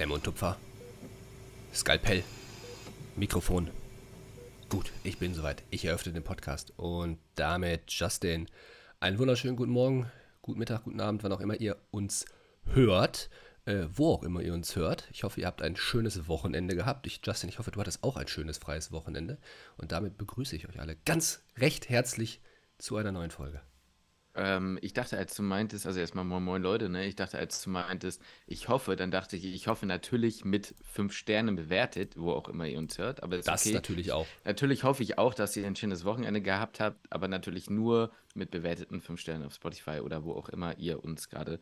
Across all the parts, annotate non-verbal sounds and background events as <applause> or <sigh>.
Klemme und Tupfer. Skalpell. Mikrofon. Gut, ich bin soweit. Ich eröffne den Podcast. Und damit, Justin, einen wunderschönen guten Morgen, guten Mittag, guten Abend, wann auch immer ihr uns hört. Äh, wo auch immer ihr uns hört. Ich hoffe, ihr habt ein schönes Wochenende gehabt. Ich, Justin, ich hoffe, du hattest auch ein schönes freies Wochenende. Und damit begrüße ich euch alle ganz recht herzlich zu einer neuen Folge. Ähm, ich dachte, als du meintest, also erstmal moin moin Leute, ne? Ich dachte, als du meintest, ich hoffe, dann dachte ich, ich hoffe natürlich mit fünf Sternen bewertet, wo auch immer ihr uns hört. Aber das okay. natürlich auch. Natürlich hoffe ich auch, dass ihr ein schönes Wochenende gehabt habt, aber natürlich nur mit bewerteten fünf Sternen auf Spotify oder wo auch immer ihr uns gerade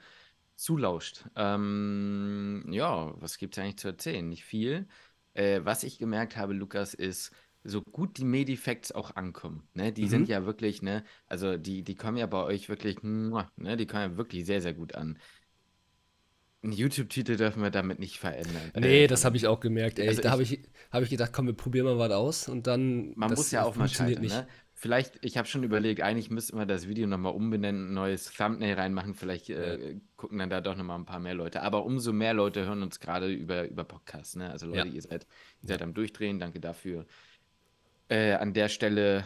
zulauscht. Ähm, ja, was gibt es eigentlich zu erzählen? Nicht viel. Äh, was ich gemerkt habe, Lukas, ist, so gut die Medifacts auch ankommen. Ne? Die mhm. sind ja wirklich, ne, also die, die kommen ja bei euch wirklich, ne, die kommen ja wirklich sehr, sehr gut an. Einen YouTube-Titel dürfen wir damit nicht verändern. Nee, das habe ich auch gemerkt, ey. Also da habe ich, hab ich gedacht, komm, wir probieren mal was aus und dann. Man muss ja auch mal scheitern, nicht. Ne? Vielleicht, ich habe schon überlegt, eigentlich müsste man das Video nochmal umbenennen, ein neues Thumbnail reinmachen. Vielleicht äh, gucken dann da doch nochmal ein paar mehr Leute. Aber umso mehr Leute hören uns gerade über, über Podcasts. Ne? Also Leute, ja. ihr seid, ihr seid am Durchdrehen, danke dafür äh, an der Stelle,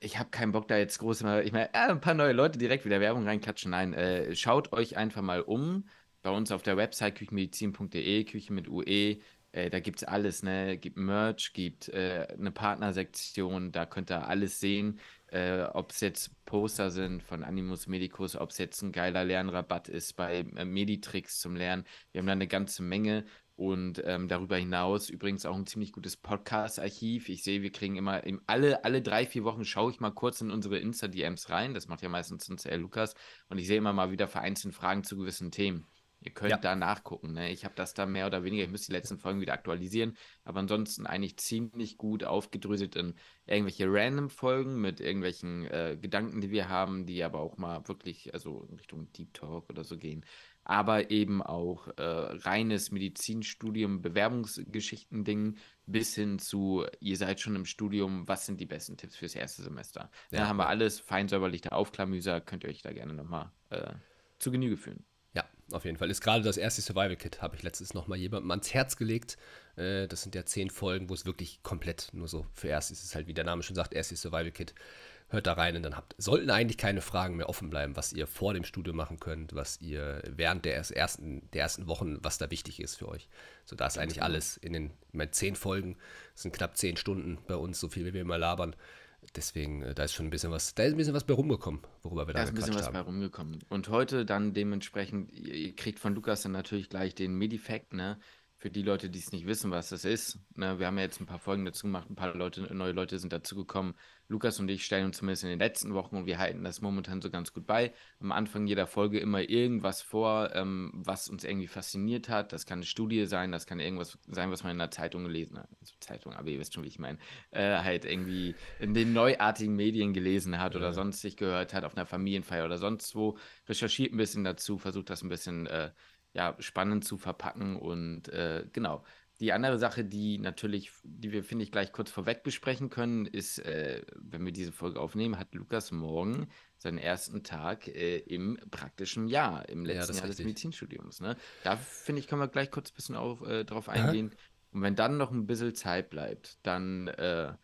ich habe keinen Bock da jetzt groß, ich meine, äh, ein paar neue Leute direkt wieder Werbung reinklatschen. Nein, äh, schaut euch einfach mal um. Bei uns auf der Website küchenmedizin.de, Küche mit UE, äh, da gibt es alles, ne? Gibt Merch, gibt äh, eine Partnersektion, da könnt ihr alles sehen. Äh, ob es jetzt Poster sind von Animus Medicus, ob es jetzt ein geiler Lernrabatt ist bei Meditricks zum Lernen. Wir haben da eine ganze Menge und ähm, darüber hinaus übrigens auch ein ziemlich gutes Podcast-Archiv. Ich sehe, wir kriegen immer im, alle, alle drei, vier Wochen schaue ich mal kurz in unsere Insta-DMs rein. Das macht ja meistens uns Lukas. Und ich sehe immer mal wieder vereinzelt Fragen zu gewissen Themen. Ihr könnt ja. da nachgucken. Ne? Ich habe das da mehr oder weniger, ich müsste die letzten Folgen wieder aktualisieren, aber ansonsten eigentlich ziemlich gut aufgedröselt in irgendwelche random Folgen mit irgendwelchen äh, Gedanken, die wir haben, die aber auch mal wirklich, also in Richtung Deep Talk oder so gehen. Aber eben auch äh, reines Medizinstudium, Bewerbungsgeschichten-Ding bis hin zu, ihr seid schon im Studium, was sind die besten Tipps fürs erste Semester? Ne, ja. Da haben wir alles fein säuberlich da aufklamüser, könnt ihr euch da gerne nochmal äh, zu Genüge führen auf jeden Fall. Ist gerade das erste Survival Kit, habe ich letztens nochmal jemandem ans Herz gelegt. Äh, das sind ja zehn Folgen, wo es wirklich komplett nur so für erstes ist, Es ist halt wie der Name schon sagt, erstes Survival Kit. Hört da rein und dann habt, sollten eigentlich keine Fragen mehr offen bleiben, was ihr vor dem Studio machen könnt, was ihr während der ersten, der ersten Wochen, was da wichtig ist für euch. So, da ist eigentlich genau. alles in den, ich meine, zehn Folgen, das sind knapp zehn Stunden bei uns, so viel wie wir immer labern deswegen, äh, da ist schon ein bisschen was, da ist ein bisschen was bei rumgekommen, worüber wir da, da ist ein bisschen was haben. bei rumgekommen. Und heute dann dementsprechend, ihr kriegt von Lukas dann natürlich gleich den Medifact, ne? für die Leute, die es nicht wissen, was das ist, ne, wir haben ja jetzt ein paar Folgen dazu gemacht, ein paar Leute, neue Leute sind dazugekommen. Lukas und ich stellen uns zumindest in den letzten Wochen und wir halten das momentan so ganz gut bei. Am Anfang jeder Folge immer irgendwas vor, ähm, was uns irgendwie fasziniert hat. Das kann eine Studie sein, das kann irgendwas sein, was man in der Zeitung gelesen hat. Also Zeitung, aber ihr wisst schon, wie ich meine. Äh, halt irgendwie in den neuartigen Medien gelesen hat oder ja. sonstig gehört hat, auf einer Familienfeier oder sonst wo. Recherchiert ein bisschen dazu, versucht das ein bisschen. Äh, ja, spannend zu verpacken. Und äh, genau, die andere Sache, die natürlich, die wir, finde ich, gleich kurz vorweg besprechen können, ist, äh, wenn wir diese Folge aufnehmen, hat Lukas morgen seinen ersten Tag äh, im praktischen Jahr, im letzten ja, Jahr des Medizinstudiums. Ne? Da, finde ich, können wir gleich kurz ein bisschen äh, drauf eingehen. Und wenn dann noch ein bisschen Zeit bleibt, dann, äh,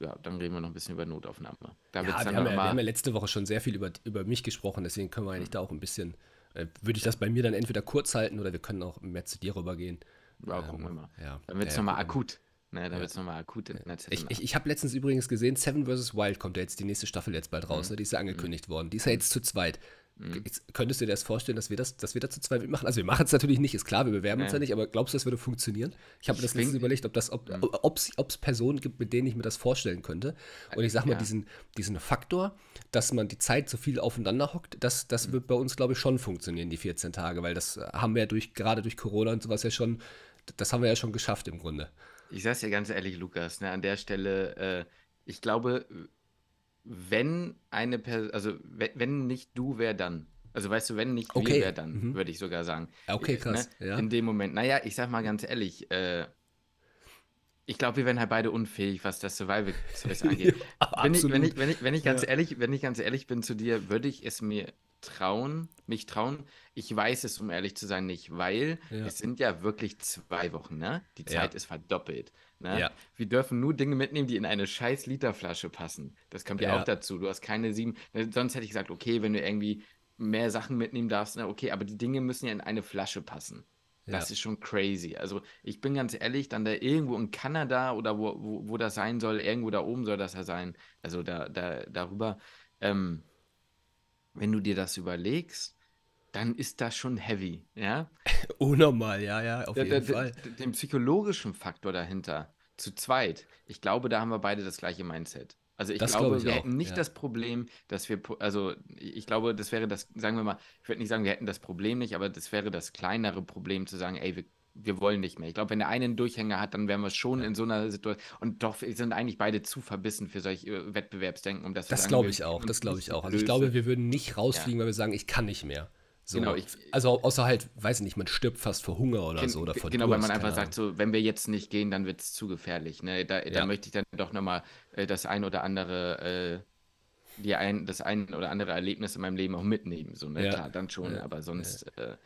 ja, dann reden wir noch ein bisschen über Notaufnahme. Da ja, wir, haben ja, wir haben ja letzte Woche schon sehr viel über, über mich gesprochen, deswegen können wir eigentlich hm. da auch ein bisschen äh, würde ich das bei mir dann entweder kurz halten oder wir können auch mehr zu dir rübergehen. Ja, gucken wir ähm, mal. Ja, dann wird es ja, äh, nochmal akut. Ne, da ja. wird es nochmal akut. ich ich, ich habe letztens übrigens gesehen, Seven vs. Wild kommt ja jetzt die nächste Staffel jetzt bald raus. Mhm. Ne? Die ist ja mhm. angekündigt mhm. worden. Die ist ja mhm. jetzt zu zweit. Mhm. Könntest du dir das vorstellen, dass wir das, dass wir dazu zwei mitmachen? Also wir machen es natürlich nicht, ist klar, wir bewerben ja. uns ja nicht, aber glaubst du, das würde funktionieren? Ich habe mir das letztens überlegt, ob es ob, mhm. Personen gibt, mit denen ich mir das vorstellen könnte. Und ich sage mal, ja. diesen, diesen Faktor, dass man die Zeit so viel aufeinander hockt, das, das mhm. wird bei uns, glaube ich, schon funktionieren, die 14 Tage, weil das äh, haben wir ja durch, gerade durch Corona und sowas ja schon, das haben wir ja schon geschafft im Grunde. Ich sage es dir ganz ehrlich, Lukas, ne, an der Stelle, äh, ich glaube, wenn eine Person, also wenn nicht du, wer dann? Also weißt du, wenn nicht okay. wir, wer dann, mhm. würde ich sogar sagen. Okay, krass. Ne? Ja. In dem Moment. Naja, ich sag mal ganz ehrlich, äh, ich glaube, wir wären halt beide unfähig, was das Survival-Service <laughs> angeht. ja, wenn, ich, wenn, ich, wenn, ich, wenn ich ganz ja. ehrlich, wenn ich ganz ehrlich bin zu dir, würde ich es mir trauen, mich trauen. Ich weiß es, um ehrlich zu sein, nicht, weil ja. es sind ja wirklich zwei Wochen, ne? Die Zeit ist verdoppelt. Ne? Ja. Wir dürfen nur Dinge mitnehmen, die in eine scheiß Literflasche passen. Das kommt ja, ja. auch dazu. Du hast keine sieben. Ne, sonst hätte ich gesagt, okay, wenn du irgendwie mehr Sachen mitnehmen darfst, na ne, okay, aber die Dinge müssen ja in eine Flasche passen. Das ja. ist schon crazy. Also ich bin ganz ehrlich, dann da irgendwo in Kanada oder wo, wo, wo das sein soll, irgendwo da oben soll das ja sein, also da, da darüber, ähm, wenn du dir das überlegst, dann ist das schon heavy, ja? <laughs> Unnormal, ja, ja, auf da, jeden da, Fall. Den psychologischen Faktor dahinter, zu zweit, ich glaube, da haben wir beide das gleiche Mindset. Also ich das glaube, glaub wir hätten nicht ja. das Problem, dass wir, also ich glaube, das wäre das, sagen wir mal, ich würde nicht sagen, wir hätten das Problem nicht, aber das wäre das kleinere Problem zu sagen, ey, wir, wir wollen nicht mehr. Ich glaube, wenn der eine einen Durchhänger hat, dann wären wir schon ja. in so einer Situation. Und doch sind eigentlich beide zu verbissen für solch äh, Wettbewerbsdenken, um das. zu Das glaube ich auch. Das glaube ich auch. Also ich glaube, wir würden nicht rausfliegen, ja. weil wir sagen, ich kann nicht mehr. So. Genau, ich, also außer halt, weiß ich nicht, man stirbt fast vor Hunger oder so oder von Genau, Durst, weil man einfach sagt, so, wenn wir jetzt nicht gehen, dann wird es zu gefährlich. Ne? Da, ja. da, möchte ich dann doch nochmal äh, das ein oder andere, äh, die ein, das ein oder andere Erlebnis in meinem Leben auch mitnehmen. So, ne? Ja. Klar, dann schon, ja. aber sonst. Äh,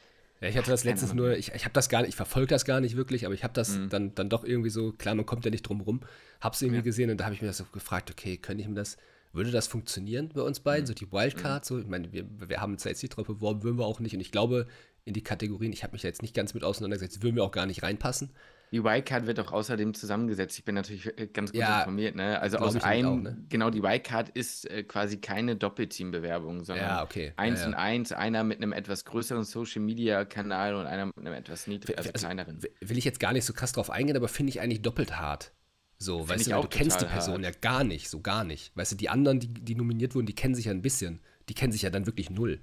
ja, ich hatte das letztens nur, ich, ich habe das gar nicht, ich verfolge das gar nicht wirklich, aber ich habe das mhm. dann, dann doch irgendwie so, klar, man kommt ja nicht drum rum, hab's irgendwie gesehen und da habe ich mir das so gefragt, okay, könnte ich mir das, würde das funktionieren bei uns beiden? Mhm. So die Wildcard, mhm. so, ich meine, wir, wir haben uns jetzt nicht drauf beworben, würden wir auch nicht. Und ich glaube, in die Kategorien, ich habe mich da jetzt nicht ganz mit auseinandergesetzt, würden wir auch gar nicht reinpassen. Die Wildcard wird auch außerdem zusammengesetzt. Ich bin natürlich äh, ganz gut ja, informiert. Ne? Also aus einem, ne? genau, die Wildcard ist äh, quasi keine Doppelteam-Bewerbung, sondern ja, okay. eins ja, und eins, einer mit einem etwas größeren Social-Media-Kanal und einer mit einem etwas niedrigeren, also, also, kleineren. Will ich jetzt gar nicht so krass drauf eingehen, aber finde ich eigentlich doppelt hart. So, Find weißt du, du kennst die Person hart. ja gar nicht, so gar nicht. Weißt du, die anderen, die, die nominiert wurden, die kennen sich ja ein bisschen. Die kennen sich ja dann wirklich null.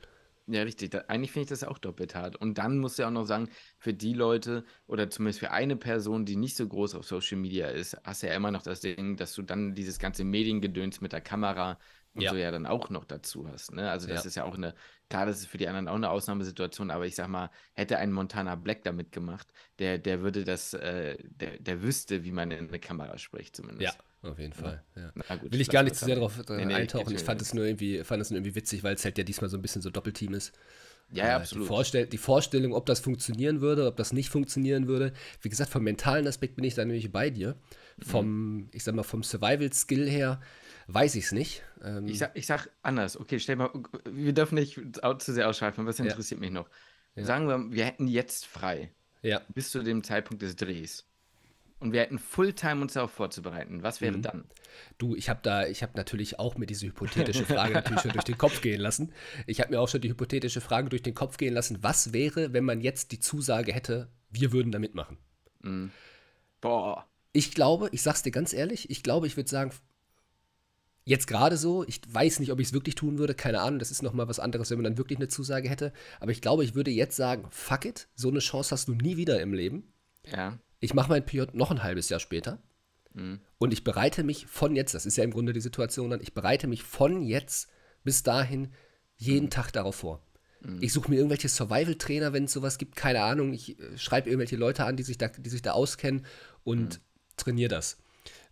Ja, richtig. Da, eigentlich finde ich das auch doppelt hart. Und dann musst du ja auch noch sagen, für die Leute oder zumindest für eine Person, die nicht so groß auf Social Media ist, hast du ja immer noch das Ding, dass du dann dieses ganze Mediengedöns mit der Kamera, und ja. so ja dann auch noch dazu hast. Ne? Also das ja. ist ja auch eine, klar, das ist für die anderen auch eine Ausnahmesituation, aber ich sag mal, hätte ein Montana Black damit gemacht, der, der würde das, äh, der, der wüsste, wie man in eine Kamera spricht zumindest. Ja, auf jeden Fall. Ja. Na, gut, Will ich gar nicht zu sehr darauf äh, nee, nee, eintauchen. Ich, fand es nur irgendwie, fand es nur irgendwie witzig, weil es halt ja diesmal so ein bisschen so Doppelteam ist. Ja, ja, äh, absolut. Die, Vorstell die, Vorstellung, ob das funktionieren würde, ob das nicht funktionieren würde. Wie gesagt, vom mentalen Aspekt bin ich da nämlich bei dir. Mhm. Vom, mhm. ich sag mal, vom Survival-Skill her weiß ich es nicht. Ähm, ich, sag, ich sag anders. Okay, stell mal, wir dürfen nicht zu sehr ausschweifen, was interessiert ja. mich noch. Ja. Sagen wir, wir hätten jetzt frei. Ja. Bis zu dem Zeitpunkt des Drehs. Und wir hätten Fulltime uns darauf vorzubereiten. Was wäre mhm. dann? Du, ich habe da, ich habe natürlich auch mir diese hypothetische Frage natürlich schon durch den Kopf gehen lassen. Ich habe mir auch schon die hypothetische Frage durch den Kopf gehen lassen. Was wäre, wenn man jetzt die Zusage hätte, wir würden da mitmachen? Mhm. Boah. Ich glaube, ich sag's dir ganz ehrlich, ich glaube, ich würde sagen, Jetzt gerade so, ich weiß nicht, ob ich es wirklich tun würde, keine Ahnung, das ist nochmal was anderes, wenn man dann wirklich eine Zusage hätte. Aber ich glaube, ich würde jetzt sagen, fuck it, so eine Chance hast du nie wieder im Leben. Ja. Ich mache mein PJ noch ein halbes Jahr später. Mhm. Und ich bereite mich von jetzt, das ist ja im Grunde die Situation dann, ich bereite mich von jetzt bis dahin jeden mhm. Tag darauf vor. Mhm. Ich suche mir irgendwelche Survival-Trainer, wenn es sowas gibt, keine Ahnung. Ich äh, schreibe irgendwelche Leute an, die sich da, die sich da auskennen und mhm. trainiere das.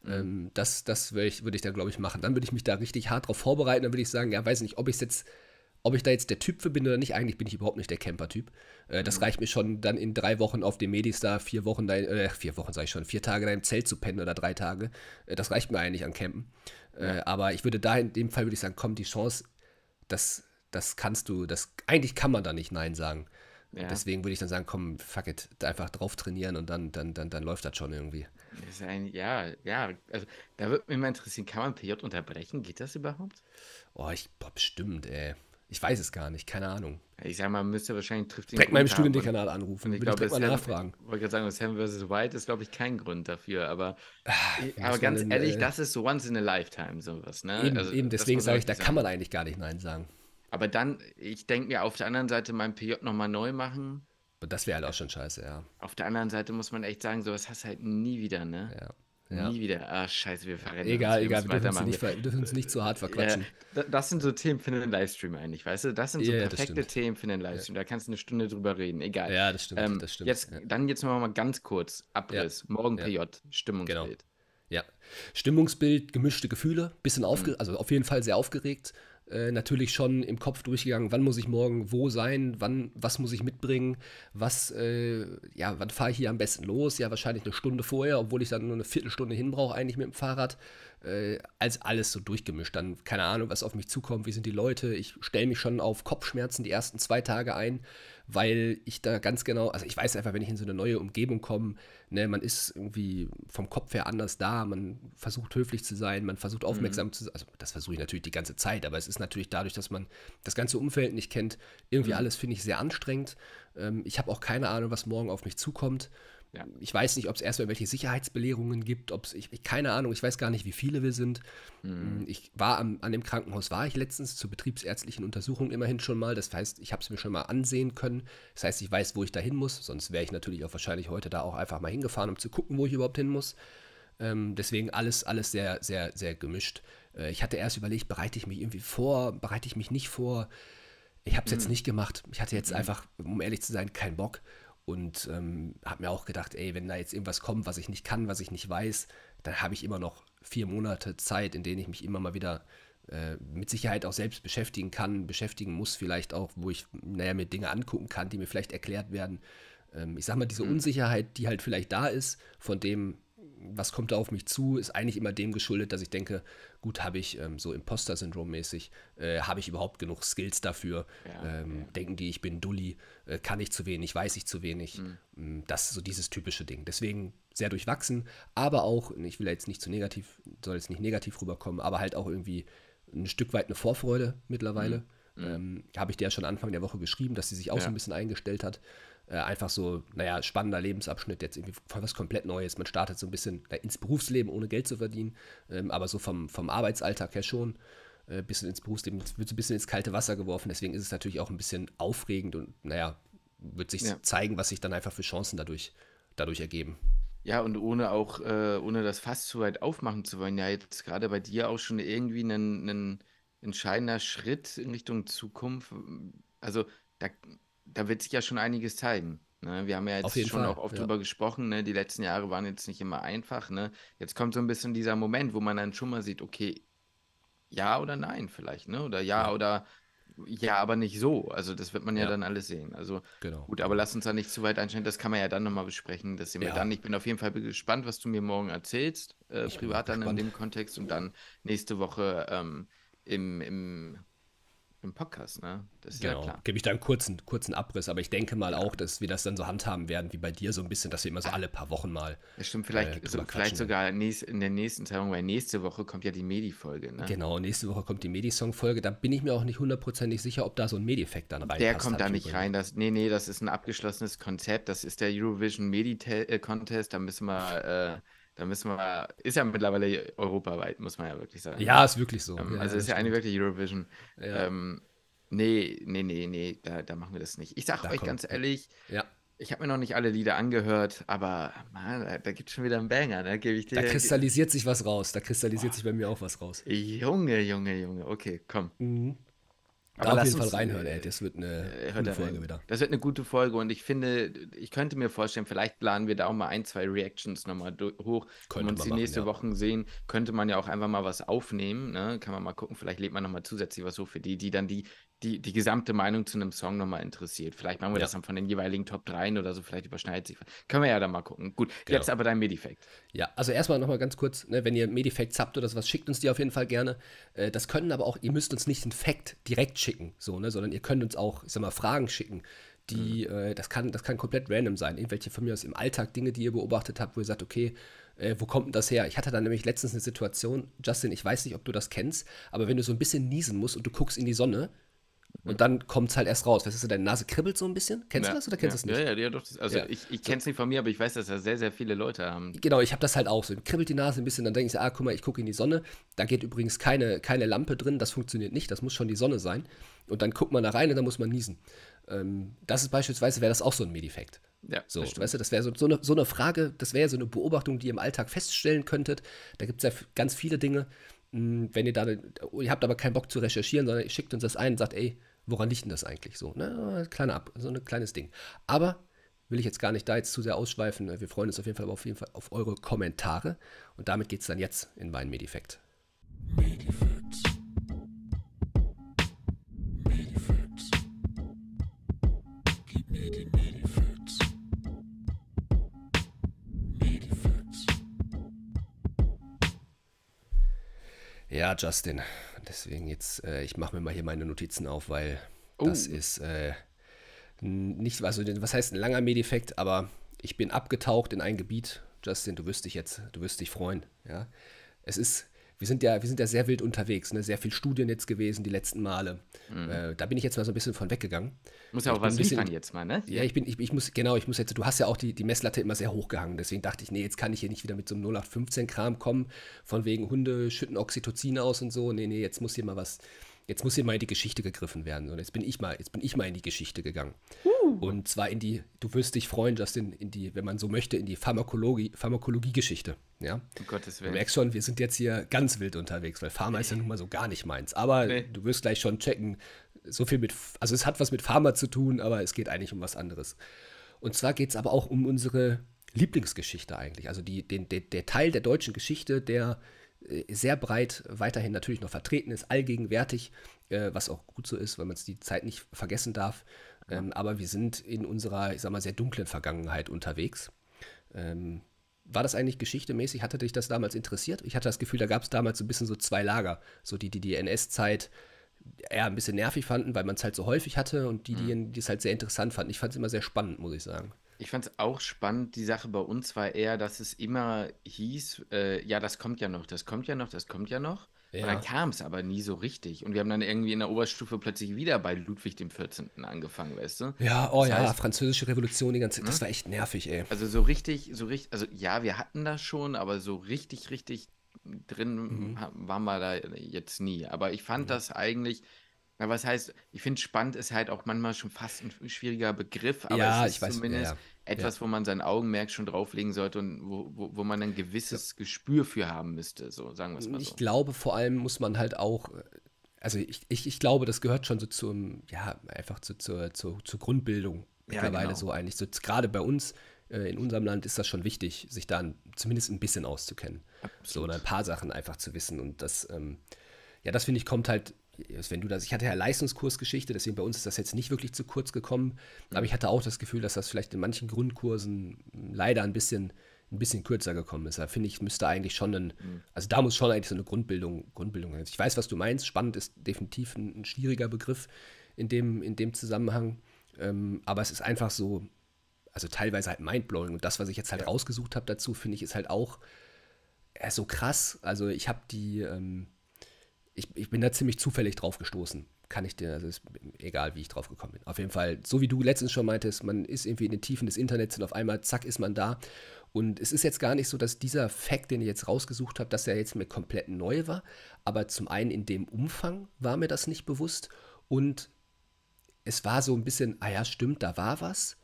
Ähm, mhm. das das würde ich, würd ich da, glaube ich, machen. Dann würde ich mich da richtig hart drauf vorbereiten. Dann würde ich sagen, ja, weiß nicht, ob ich jetzt, ob ich da jetzt der Typ für bin oder nicht. Eigentlich bin ich überhaupt nicht der Camper-Typ. Äh, das mhm. reicht mir schon, dann in drei Wochen auf dem Medistar, vier Wochen, dein, äh, vier Wochen sage ich schon, vier Tage da im Zelt zu pennen oder drei Tage. Äh, das reicht mir eigentlich an Campen. Äh, ja. aber ich würde da in dem Fall, würde ich sagen, komm, die Chance, das, das kannst du, das, eigentlich kann man da nicht Nein sagen. Ja. Deswegen würde ich dann sagen, komm, fuck it, einfach drauf trainieren und dann, dann, dann, dann läuft das schon irgendwie. Ein, ja, ja, also da würde mich mal interessieren, kann man PJ unterbrechen? Geht das überhaupt? Oh, ich boah, bestimmt, ey. Ich weiß es gar nicht, keine Ahnung. Ich sag mal, müsste wahrscheinlich trifft den. Direkt mal im Studiendekanal anrufen, und ich glaube, mal nachfragen. Ich wollte gerade sagen, Sam vs. White ist, glaube ich, kein Grund dafür, aber, Ach, aber ganz denn, ehrlich, äh, das ist so once in a lifetime sowas, ne? Eben, also, eben deswegen sage ich, da sagen. kann man eigentlich gar nicht Nein sagen. Aber dann, ich denke mir auf der anderen Seite mein PJ nochmal neu machen und das wäre halt auch schon scheiße, ja. Auf der anderen Seite muss man echt sagen, sowas hast du halt nie wieder, ne? Ja. Ja. Nie wieder. Ah, scheiße, wir verrennen Egal, uns, egal, wir dürfen uns, nicht, dürfen uns nicht zu hart verquatschen. Ja, das sind so Themen für einen Livestream eigentlich, weißt du? Das sind so ja, perfekte Themen für einen Livestream. Da kannst du eine Stunde drüber reden, egal. Ja, das stimmt, ähm, das stimmt. Jetzt, Dann jetzt noch mal ganz kurz, Abriss, morgen PJ, Stimmungsbild. Genau. Ja, Stimmungsbild, gemischte Gefühle, bisschen aufgeregt, mhm. also auf jeden Fall sehr aufgeregt, äh, natürlich schon im Kopf durchgegangen, wann muss ich morgen wo sein, wann, was muss ich mitbringen, was, äh, ja, wann fahre ich hier am besten los? Ja, wahrscheinlich eine Stunde vorher, obwohl ich dann nur eine Viertelstunde hinbrauche eigentlich mit dem Fahrrad äh, als alles so durchgemischt. Dann keine Ahnung, was auf mich zukommt, wie sind die Leute. Ich stelle mich schon auf Kopfschmerzen die ersten zwei Tage ein, weil ich da ganz genau, also ich weiß einfach, wenn ich in so eine neue Umgebung komme, ne, man ist irgendwie vom Kopf her anders da, man versucht höflich zu sein, man versucht aufmerksam mhm. zu sein. Also das versuche ich natürlich die ganze Zeit, aber es ist natürlich dadurch, dass man das ganze Umfeld nicht kennt, irgendwie mhm. alles finde ich sehr anstrengend. Ähm, ich habe auch keine Ahnung, was morgen auf mich zukommt. Ja. Ich weiß nicht, ob es erstmal welche Sicherheitsbelehrungen gibt, ob es, ich, ich, keine Ahnung, ich weiß gar nicht, wie viele wir sind. Mhm. Ich war am, an dem Krankenhaus, war ich letztens zur betriebsärztlichen Untersuchung immerhin schon mal. Das heißt, ich habe es mir schon mal ansehen können. Das heißt, ich weiß, wo ich da hin muss. Sonst wäre ich natürlich auch wahrscheinlich heute da auch einfach mal hingefahren, um zu gucken, wo ich überhaupt hin muss. Ähm, deswegen alles, alles sehr, sehr, sehr gemischt. Äh, ich hatte erst überlegt, bereite ich mich irgendwie vor, bereite ich mich nicht vor. Ich habe es mhm. jetzt nicht gemacht. Ich hatte jetzt mhm. einfach, um ehrlich zu sein, keinen Bock und ähm, habe mir auch gedacht, ey, wenn da jetzt irgendwas kommt, was ich nicht kann, was ich nicht weiß, dann habe ich immer noch vier Monate Zeit, in denen ich mich immer mal wieder äh, mit Sicherheit auch selbst beschäftigen kann, beschäftigen muss, vielleicht auch, wo ich, naja, mir Dinge angucken kann, die mir vielleicht erklärt werden. Ähm, ich sage mal, diese mhm. Unsicherheit, die halt vielleicht da ist, von dem, was kommt da auf mich zu, ist eigentlich immer dem geschuldet, dass ich denke, gut, habe ich ähm, so Imposter-Syndrom-mäßig, äh, habe ich überhaupt genug Skills dafür? Ja, ähm, ja. Denken die, ich bin Dulli, äh, kann ich zu wenig, weiß ich zu wenig? Mhm. Mm, das ist so dieses typische Ding. Deswegen sehr durchwachsen, aber auch, ich will jetzt nicht zu negativ, soll jetzt nicht negativ rüberkommen, aber halt auch irgendwie ein Stück weit eine Vorfreude mittlerweile. Mhm. mhm. Ähm, habe ich dir ja schon Anfang der Woche geschrieben, dass sie sich auch ja. so ein bisschen eingestellt hat. Äh, einfach so, naja, spannender Lebensabschnitt, jetzt irgendwie voll was komplett Neues. Man startet so ein bisschen na, ins Berufsleben, ohne Geld zu verdienen, ähm, aber so vom, vom Arbeitsalltag her schon. Äh, bisschen ins Berufsleben, wird so ein bisschen ins kalte Wasser geworfen, deswegen ist es natürlich auch ein bisschen aufregend und naja, wird sich ja. zeigen, was sich dann einfach für Chancen dadurch, dadurch ergeben. Ja, und ohne auch, äh, ohne das fast zu weit aufmachen zu wollen, ja, jetzt gerade bei dir auch schon irgendwie ein entscheidender Schritt in Richtung Zukunft. Also da da wird sich ja schon einiges zeigen. Ne? Wir haben ja jetzt schon Fall, auch oft ja. drüber gesprochen, ne? die letzten Jahre waren jetzt nicht immer einfach. Ne? Jetzt kommt so ein bisschen dieser Moment, wo man dann schon mal sieht, okay, ja oder nein vielleicht, ne? oder ja, ja. oder ja, aber nicht so. Also das wird man ja, ja. dann alles sehen. Also genau. gut, aber lass uns da nicht zu weit einstellen. Das kann man ja dann nochmal besprechen. Das sehen wir ja. dann. Ich bin auf jeden Fall gespannt, was du mir morgen erzählst, äh, privat dann gespannt. in dem Kontext und dann nächste Woche ähm, im, im im Podcast, ne? Das ist genau. ja klar. Gebe ich da einen kurzen, kurzen Abriss, aber ich denke mal auch, dass wir das dann so handhaben werden, wie bei dir, so ein bisschen, dass wir immer so alle paar Wochen mal. Das stimmt, vielleicht, äh, so, vielleicht sogar in der nächsten Zeitung, weil nächste Woche kommt ja die Medi-Folge, ne? Genau, nächste Woche kommt die Medi-Song-Folge. Da bin ich mir auch nicht hundertprozentig sicher, ob da so ein Medi-Effekt dann rein Der kommt da nicht rein. Das, nee, nee, das ist ein abgeschlossenes Konzept. Das ist der Eurovision Medi-Contest. Äh, da müssen wir. Äh, da müssen wir, ist ja mittlerweile europaweit, muss man ja wirklich sagen. Ja, ist wirklich so. Ähm, ja, also ist ja eine wirklich Eurovision. Ja. Ähm, nee, nee, nee, nee, da, da, machen wir das nicht. Ich sage euch kommt. ganz ehrlich, ja. Ich habe mir noch nicht alle Lieder angehört, aber man, da, da gibt es schon wieder einen Banger, da Gebe ich dir. Da kristallisiert sich was raus. Da kristallisiert oh. sich bei mir auch was raus. Junge, Junge, Junge. Okay, komm. Mhm da auf jeden Fall reinhören, äh, ey. Das wird eine äh, gute Folge wieder. Das wird eine gute Folge und ich finde, ich könnte mir vorstellen, vielleicht laden wir da auch mal ein, zwei Reactions nochmal hoch, könnte wenn wir uns die nächste ja. Woche sehen. Könnte man ja auch einfach mal was aufnehmen, ne? Kann man mal gucken, vielleicht lädt man nochmal zusätzlich was hoch für die, die dann die die, die gesamte Meinung zu einem Song nochmal interessiert. Vielleicht machen wir ja. das dann von den jeweiligen Top 3 oder so, vielleicht überschneidet sich. Können wir ja dann mal gucken. Gut, genau. jetzt aber dein Medifact. Ja, also erstmal nochmal ganz kurz, ne, wenn ihr Medifacts habt oder sowas, schickt uns die auf jeden Fall gerne. Äh, das können aber auch, ihr müsst uns nicht den Fact direkt schicken, so, ne, sondern ihr könnt uns auch, ich sag mal, Fragen schicken. Die, mhm. äh, das, kann, das kann komplett random sein. Irgendwelche von mir aus im Alltag Dinge, die ihr beobachtet habt, wo ihr sagt, okay, äh, wo kommt denn das her? Ich hatte dann nämlich letztens eine Situation, Justin, ich weiß nicht, ob du das kennst, aber wenn du so ein bisschen niesen musst und du guckst in die Sonne, und dann kommt es halt erst raus. Weißt du, deine Nase kribbelt so ein bisschen. Kennst ja, du das oder kennst du ja. das nicht? Ja, ja, ja doch. Also ja. ich, ich kenne es nicht von mir, aber ich weiß, dass ja sehr, sehr viele Leute haben. Genau, ich habe das halt auch so. Kribbelt die Nase ein bisschen, dann denke ich, ah, guck mal, ich gucke in die Sonne. Da geht übrigens keine, keine Lampe drin, das funktioniert nicht, das muss schon die Sonne sein. Und dann guckt man da rein und dann muss man niesen. Ähm, das ist beispielsweise, wäre das auch so ein Medifekt. Ja, so, weißt du, das wäre so, so, eine, so eine Frage, das wäre so eine Beobachtung, die ihr im Alltag feststellen könntet. Da gibt es ja ganz viele Dinge. Hm, wenn ihr da, ihr habt aber keinen Bock zu recherchieren, sondern ihr schickt uns das ein und sagt, ey, woran liegt denn das eigentlich so? Ne? Kleiner Ab, so ein kleines Ding. Aber will ich jetzt gar nicht da jetzt zu sehr ausschweifen. Wir freuen uns auf jeden Fall, auf jeden Fall auf eure Kommentare. Und damit geht es dann jetzt in Wein Medifekt. Medifekt. Ja, Justin. Deswegen jetzt, äh, ich mache mir mal hier meine Notizen auf, weil oh. das ist äh, nicht, also was heißt ein langer Medefekt, aber ich bin abgetaucht in ein Gebiet. Justin, du wirst dich jetzt, du wirst dich freuen. Ja, es ist wir sind ja, wir sind ja sehr wild unterwegs, ne? sehr viel Studien jetzt gewesen die letzten Male. Mhm. Äh, da bin ich jetzt mal so ein bisschen von weggegangen. Muss ja auch was bisschen, liefern jetzt mal, ne? Ja, ich bin, ich, ich, muss, genau, ich muss jetzt, du hast ja auch die, die Messlatte immer sehr hochgehangen, deswegen dachte ich, nee, jetzt kann ich hier nicht wieder mit so einem 0815-Kram kommen, von wegen Hunde schütten Oxytocin aus und so. Nee, nee, jetzt muss hier mal was, jetzt muss hier mal in die Geschichte gegriffen werden. Und jetzt bin ich mal, jetzt bin ich mal in die Geschichte gegangen. Uh. Und zwar in die, du wirst dich freuen, Justin, in die, wenn man so möchte, in die Pharmakologie, Pharmakologie-Geschichte. Ja? Um Gottes Willen. Du merkst schon, wir sind jetzt hier ganz wild unterwegs, weil Pharma ist ja nun mal so gar nicht meins. Aber nee. du wirst gleich schon checken, so viel mit, also es hat was mit Pharma zu tun, aber es geht eigentlich um was anderes. Und zwar geht es aber auch um unsere Lieblingsgeschichte eigentlich. Also die, den, der, der Teil der deutschen Geschichte, der äh, sehr breit weiterhin natürlich noch vertreten ist, allgegenwärtig, äh, was auch gut so ist, weil man die Zeit nicht vergessen darf. Ähm, aber wir sind in unserer, ich sag mal, sehr dunklen Vergangenheit unterwegs. Ähm, war das eigentlich geschichtemäßig? Hatte dich das damals interessiert? Ich hatte das Gefühl, da gab es damals so ein bisschen so zwei Lager. So die, die die NS-Zeit eher ein bisschen nervig fanden, weil man es halt so häufig hatte und die, die, mhm. die es halt sehr interessant fanden. Ich fand es immer sehr spannend, muss ich sagen. Ich fand es auch spannend, die Sache bei uns war eher, dass es immer hieß, äh, ja, das kommt ja noch, das kommt ja noch, das kommt ja noch. Ja. Und kam es aber nie so richtig. Und wir haben dann irgendwie in der Oberstufe plötzlich wieder bei Ludwig dem 14. angefangen, weißt du? Ja, oh das ja, heißt, französische Revolution, die ganze, ne? das war echt nervig, ey. Also so richtig, so richtig, also ja, wir hatten das schon, aber so richtig, richtig drin mhm. waren wir da jetzt nie. Aber ich fand mhm. das eigentlich, na, was heißt, ich finde spannend ist halt auch manchmal schon fast ein schwieriger Begriff, aber ja, es ist ich weiß, zumindest, ja, ja etwas, ja. wo man sein Augenmerk schon drauflegen sollte und wo, wo, wo man ein gewisses ja. Gespür für haben müsste, so sagen wir es mal so. Ich glaube, vor allem muss man halt auch, also ich, ich, ich glaube, das gehört schon so zum, ja, einfach zu, zur, zur, zur Grundbildung mittlerweile ja, genau. so eigentlich. So, gerade bei uns äh, in unserem Land ist das schon wichtig, sich da zumindest ein bisschen auszukennen. Absolut. So, oder ein paar Sachen einfach zu wissen und das, ähm, ja, das finde ich kommt halt also wenn du das, ich hatte ja Leistungskursgeschichte, deswegen bei uns ist das jetzt nicht wirklich zu kurz gekommen, aber mhm. ich hatte auch das Gefühl, dass das vielleicht in manchen Grundkursen leider ein bisschen, ein bisschen kürzer gekommen ist. Da finde ich, müsste eigentlich schon ein, mhm. also da muss schon eigentlich so eine Grundbildung, Grundbildung sein. Ich weiß, was du meinst, spannend ist definitiv ein, ein schwieriger Begriff in dem, in dem Zusammenhang, ähm, aber es ist einfach so, also teilweise halt mindblowing und das, was ich jetzt halt rausgesucht habe dazu, finde ich, ist halt auch so krass. Also ich habe die, ähm, ich, ich bin da ziemlich zufällig drauf gestoßen. Kann ich dir, also ist egal, wie ich drauf gekommen bin. Auf jeden Fall, so wie du letztens schon meintest, man ist irgendwie in den Tiefen des Internets und auf einmal, zack, ist man da. Und es ist jetzt gar nicht so, dass dieser Fact, den ich jetzt rausgesucht habe, dass er jetzt mir komplett neu war. Aber zum einen in dem Umfang war mir das nicht bewusst. Und es war so ein bisschen, ah ja, stimmt, da war was.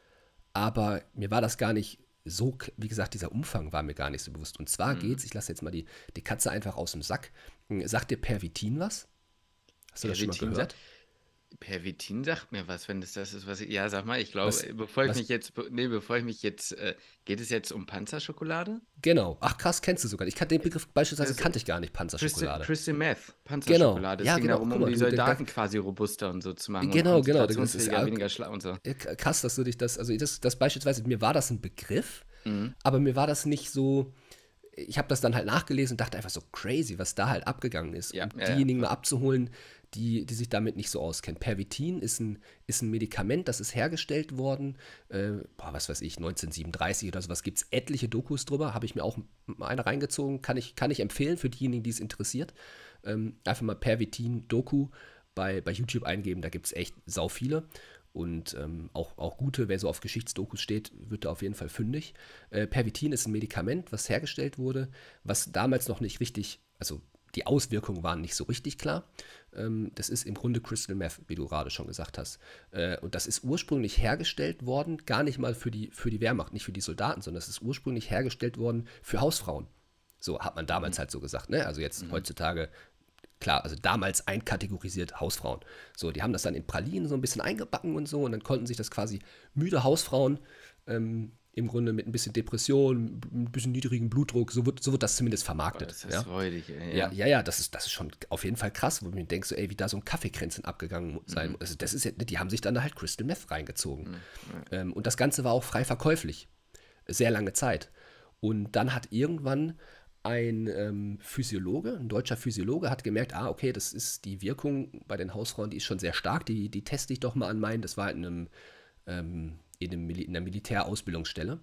Aber mir war das gar nicht so, wie gesagt, dieser Umfang war mir gar nicht so bewusst. Und zwar mhm. geht's, ich lasse jetzt mal die, die Katze einfach aus dem Sack. Sagt dir Pervitin was? Hast du Pervitin das schon mal gehört? Sagt, Pervitin sagt mir was, wenn das das ist, was ich. Ja, sag mal, ich glaube, bevor ich was? mich jetzt. Nee, bevor ich mich jetzt. Äh, geht es jetzt um Panzerschokolade? Genau. Ach krass, kennst du sogar. Ich kannte den Begriff beispielsweise also, kannte ich gar nicht, Panzerschokolade. Christian Meth, genau. Panzerschokolade. Genau. Es ja, ging genau. darum, um mal, die Soldaten da, quasi robuster und so zu machen. Genau, genau. Das ist ja weniger schlau und so. Krass, dass du dich das. Also das, das beispielsweise, mir war das ein Begriff, mhm. aber mir war das nicht so ich habe das dann halt nachgelesen und dachte einfach so crazy, was da halt abgegangen ist. Ja, um ja, diejenigen ja. mal abzuholen, die, die sich damit nicht so auskennen. Pervitin ist ein, ist ein Medikament, das ist hergestellt worden, äh, boah, was weiß ich, 1937 oder sowas, gibt es etliche Dokus drüber, habe ich mir auch eine reingezogen, kann ich, kann ich empfehlen für diejenigen, die es interessiert. Ähm, einfach mal Pervitin-Doku bei, bei YouTube eingeben, da gibt es echt sau viele und ähm, auch, auch gute, wer so auf Geschichtsdokus steht, wird da auf jeden Fall fündig. Äh, Pervitin ist ein Medikament, was hergestellt wurde, was damals noch nicht richtig, also die Auswirkungen waren nicht so richtig klar. Ähm, das ist im Grunde Crystal Meth, wie du gerade schon gesagt hast. Äh, und das ist ursprünglich hergestellt worden, gar nicht mal für die, für die Wehrmacht, nicht für die Soldaten, sondern es ist ursprünglich hergestellt worden für Hausfrauen. So hat man damals mhm. halt so gesagt. Ne? Also jetzt mhm. heutzutage klar, also damals einkategorisiert Hausfrauen. So, die haben das dann in Pralinen so ein bisschen eingebacken und so und dann konnten sich das quasi müde Hausfrauen ähm, im Grunde mit ein bisschen Depression, ein bisschen niedrigem Blutdruck, so wird, so wird das zumindest vermarktet. Das ist ja? freudig, ey, ja. ja. Ja, das ist, das ist schon auf jeden Fall krass, wo man denkt, so, ey, wie da so ein Kaffeekränzchen abgegangen sein mhm. Also das ist ja, die haben sich dann halt Crystal Meth reingezogen. Mhm. Ähm, und das Ganze war auch frei verkäuflich. Sehr lange Zeit. Und dann hat irgendwann ein ähm, Physiologe, ein deutscher Physiologe, hat gemerkt, ah, okay, das ist die Wirkung bei den Hausfrauen, die ist schon sehr stark, die, die teste ich doch mal an meinen. Das war in einem ähm, in, einem Mil in einer Militärausbildungsstelle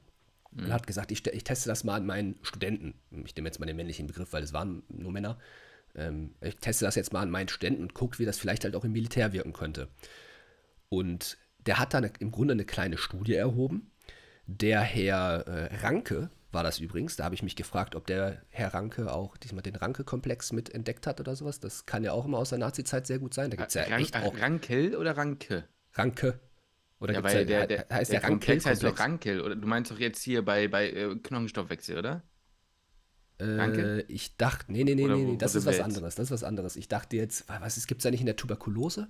mhm. und hat gesagt, ich, ich, teste das mal an meinen Studenten. Ich nehme jetzt mal den männlichen Begriff, weil es waren nur Männer. Ähm, ich teste das jetzt mal an meinen Studenten und gucke, wie das vielleicht halt auch im Militär wirken könnte. Und der hat dann im Grunde eine kleine Studie erhoben. Der Herr äh, Ranke war das übrigens. Da habe ich mich gefragt, ob der Herr Ranke auch diesmal den Ranke-Komplex mit entdeckt hat oder sowas. Das kann ja auch immer aus der Nazi-Zeit sehr gut sein. Da gibt's ja äh, Rank, echt auch Rankel oder Ranke? Ranke. Oder ja, weil der, der, heißt der, der Rankel heißt doch Rankel. Oder du meinst doch jetzt hier bei, bei äh, Knochenstoffwechsel, oder? Äh, ich dachte, nee, nee, nee, nee, nee das ist was anderes. Das ist was anderes. Ich dachte jetzt, was ist, gibt es da nicht in der Tuberkulose?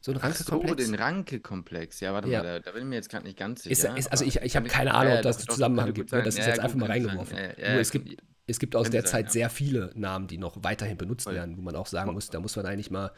So ein Rankekomplex? So, den Rankekomplex. Ja, warte ja. mal, da, da, bin ich mir jetzt gerade nicht ganz sicher. Ist, ist, also ich, ich habe keine Ahnung, ob das einen Zusammenhang gibt. Sein. Das ist ja, jetzt ja, einfach mal reingeworfen. Nur es gibt, es gibt aus der Zeit sehr viele Namen, die noch weiterhin benutzt werden, wo man auch sagen muss, da muss man eigentlich mal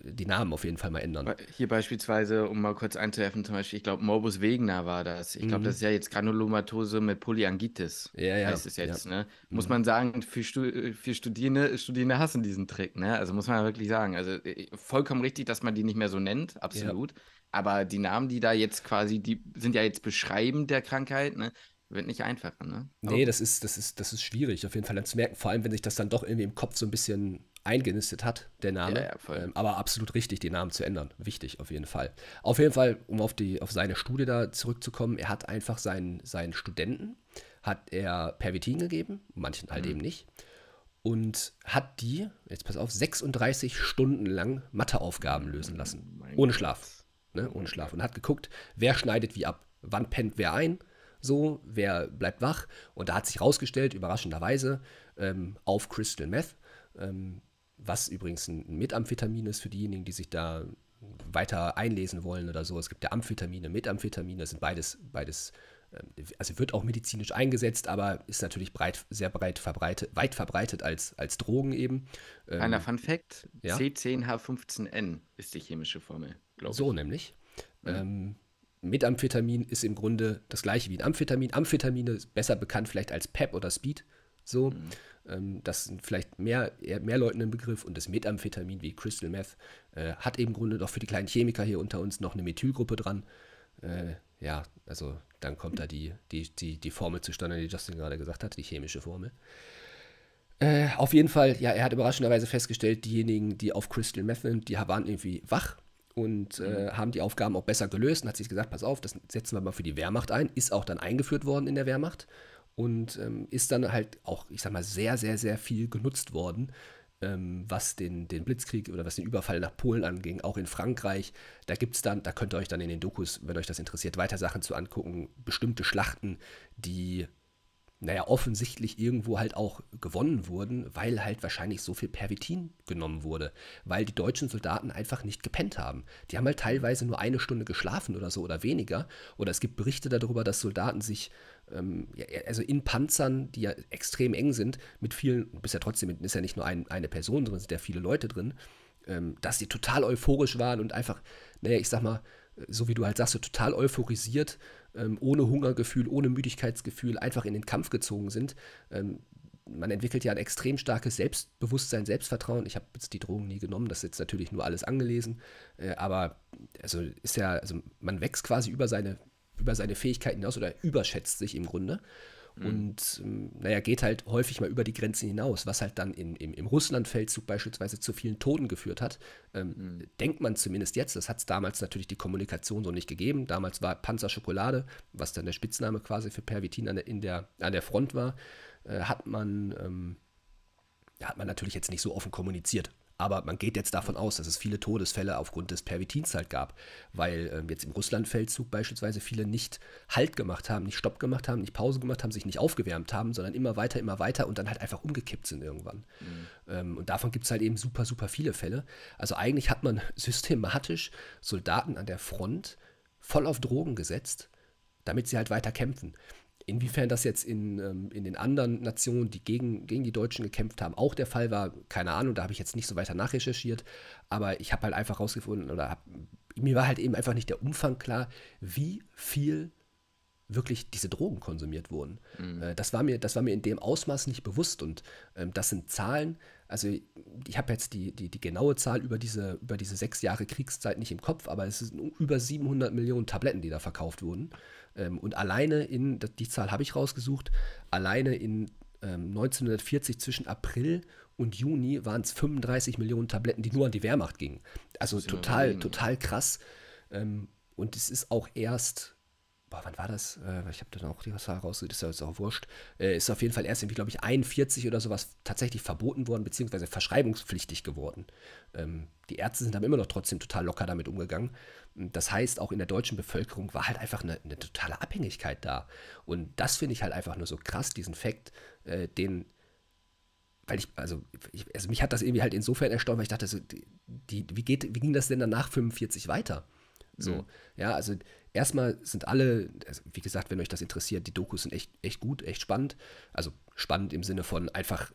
die Namen auf jeden Fall mal ändern. Hier beispielsweise, um mal kurz einzuwerfen, zum Beispiel, ich glaube, Morbus Wegener war das. Ich glaube, mhm. das ist ja jetzt Granulomatose mit Polyangitis. Ja, ja. Heißt es jetzt, ja. ne? Muss mhm. man sagen, für, Stud für Studierende, Studierende hassen diesen Trick, ne? Also muss man wirklich sagen. Also äh, vollkommen richtig, dass man die nicht mehr so nennt, absolut. Ja. Aber die Namen, die da jetzt quasi, die sind ja jetzt beschreibend der Krankheit, ne? Wird nicht einfacher, ne? Nee, das ist, das ist, das ist schwierig, auf jeden Fall dann zu merken, vor allem wenn sich das dann doch irgendwie im Kopf so ein bisschen eingenistet hat, der Name. Ja, ja, ähm, aber absolut richtig, den Namen zu ändern. Wichtig, auf jeden Fall. Auf jeden Fall, um auf, die, auf seine Studie da zurückzukommen, er hat einfach seinen, seinen Studenten, hat er Pervitin gegeben, manchen halt mhm. eben nicht. Und hat die, jetzt pass auf, 36 Stunden lang Matheaufgaben lösen lassen. Oh mein ohne Schlaf. Ne? Ohne oh Schlaf. Und hat geguckt, wer schneidet wie ab. Wann pennt wer ein? So, wer bleibt wach? Und da hat sich rausgestellt, überraschenderweise, ähm, auf Crystal Meth, ähm, was übrigens ein Methamphetamin ist für diejenigen, die sich da weiter einlesen wollen oder so. Es gibt ja Amphetamine, Methamphetamine, das sind beides, beides, ähm, also wird auch medizinisch eingesetzt, aber ist natürlich breit, sehr breit verbreitet, weit verbreitet als, als Drogen eben. Einer ähm, Fun Fact: ja? C10H15N ist die chemische Formel, glaube ich. So nämlich. Mhm. Ähm, Methamphetamin ist im Grunde das gleiche wie ein Amphetamin. Amphetamine ist besser bekannt vielleicht als PEP oder Speed. So. Mhm. Ähm, das sind vielleicht mehr, mehr Leuten im Begriff und das Methamphetamin wie Crystal Meth äh, hat eben im Grunde doch für die kleinen Chemiker hier unter uns noch eine Methylgruppe dran. Äh, ja, also dann kommt da die, die, die, die Formel zustande, die Justin gerade gesagt hat, die chemische Formel. Äh, auf jeden Fall, ja, er hat überraschenderweise festgestellt, diejenigen, die auf Crystal Meth sind, die waren irgendwie wach und äh, mhm. haben die Aufgaben auch besser gelöst und hat sich gesagt, pass auf, das setzen wir mal für die Wehrmacht ein, ist auch dann eingeführt worden in der Wehrmacht und ähm, ist dann halt auch, ich sag mal, sehr, sehr, sehr viel genutzt worden, ähm, was den, den Blitzkrieg oder was den Überfall nach Polen anging, auch in Frankreich. Da gibt es dann, da könnt ihr euch dann in den Dokus, wenn euch das interessiert, weiter Sachen zu angucken, bestimmte Schlachten, die naja, offensichtlich irgendwo halt auch gewonnen wurden, weil halt wahrscheinlich so viel Pervitin genommen wurde, weil die deutschen Soldaten einfach nicht gepennt haben. Die haben halt teilweise nur eine Stunde geschlafen oder so oder weniger. Oder es gibt Berichte darüber, dass Soldaten sich ähm, ja, also in Panzern, die ja extrem eng sind, mit vielen, bist ja trotzdem, ist ja nicht nur ein, eine Person drin, sind ja viele Leute drin, ähm, dass sie total euphorisch waren und einfach, naja, ich sag mal, so wie du halt sagst, so total euphorisiert, ähm, ohne Hungergefühl, ohne Müdigkeitsgefühl, einfach in den Kampf gezogen sind. Ähm, man entwickelt ja ein extrem starkes Selbstbewusstsein, Selbstvertrauen. Ich habe jetzt die Drogen nie genommen, das ist jetzt natürlich nur alles angelesen, äh, aber also ist ja, also man wächst quasi über seine über seine Fähigkeiten hinaus oder überschätzt sich im Grunde. Mhm. Und ähm, naja, geht halt häufig mal über die Grenzen hinaus, was halt dann in, im, im Russlandfeldzug beispielsweise zu vielen Toten geführt hat. Ähm, mhm. Denkt man zumindest jetzt, das hat es damals natürlich die Kommunikation so nicht gegeben. Damals war Panzer Schokolade, was dann der Spitzname quasi für Pervitin an der, in der, an der Front war, äh, hat man. Ähm, hat man natürlich jetzt nicht so offen kommuniziert. Aber man geht jetzt davon aus, dass es viele Todesfälle aufgrund des Pervitins halt gab, weil ähm, jetzt im Russlandfeldzug beispielsweise viele nicht Halt gemacht haben, nicht Stopp gemacht haben, nicht Pause gemacht haben, sich nicht aufgewärmt haben, sondern immer weiter, immer weiter und dann halt einfach umgekippt sind irgendwann. Mhm. Ähm, und davon gibt es halt eben super, super viele Fälle. Also eigentlich hat man <laughs> systematisch Soldaten an der Front voll auf Drogen gesetzt, damit sie halt weiter kämpfen. Inwiefern das jetzt in, ähm, in den anderen Nationen, die gegen, gegen die Deutschen gekämpft haben, auch der Fall war, keine Ahnung, da habe ich jetzt nicht so weiter nachrecherchiert, aber ich habe halt einfach rausgefunden oder hab, mir war halt eben einfach nicht der Umfang klar, wie viel wirklich diese Drogen konsumiert wurden. Mhm. Äh, das, war mir, das war mir in dem Ausmaß nicht bewusst. Und ähm, das sind Zahlen, also ich habe jetzt die, die, die, genaue Zahl über diese, über diese sechs Jahre Kriegszeit nicht im Kopf, aber es sind über 700 Millionen Tabletten, die da verkauft wurden. Ähm, und alleine in, die Zahl habe ich rausgesucht, alleine in ähm, 1940 zwischen April und Juni waren es 35 Millionen Tabletten, die nur an die Wehrmacht gingen. Also total, Millionen. total krass. Ähm, und es ist auch erst, boah, wann war das? Äh, ich habe dann auch die Zahl rausgesucht, ist ja jetzt auch wurscht. Äh, ist auf jeden Fall erst irgendwie, glaube ich, 41 oder sowas tatsächlich verboten worden, beziehungsweise verschreibungspflichtig geworden. Ähm, die Ärzte sind dann immer noch trotzdem total locker damit umgegangen. Das heißt, auch in der deutschen Bevölkerung war halt einfach eine, eine totale Abhängigkeit da. Und das finde ich halt einfach nur so krass, diesen Fakt, äh, den, weil ich, also, ich, also mich hat das irgendwie halt insofern erstaunt, weil ich dachte, so, die, die, wie, geht, wie ging das denn dann nach 45 weiter? So, mhm. ja, also erstmal sind alle, also wie gesagt, wenn euch das interessiert, die Dokus sind echt, echt gut, echt spannend. Also spannend im Sinne von einfach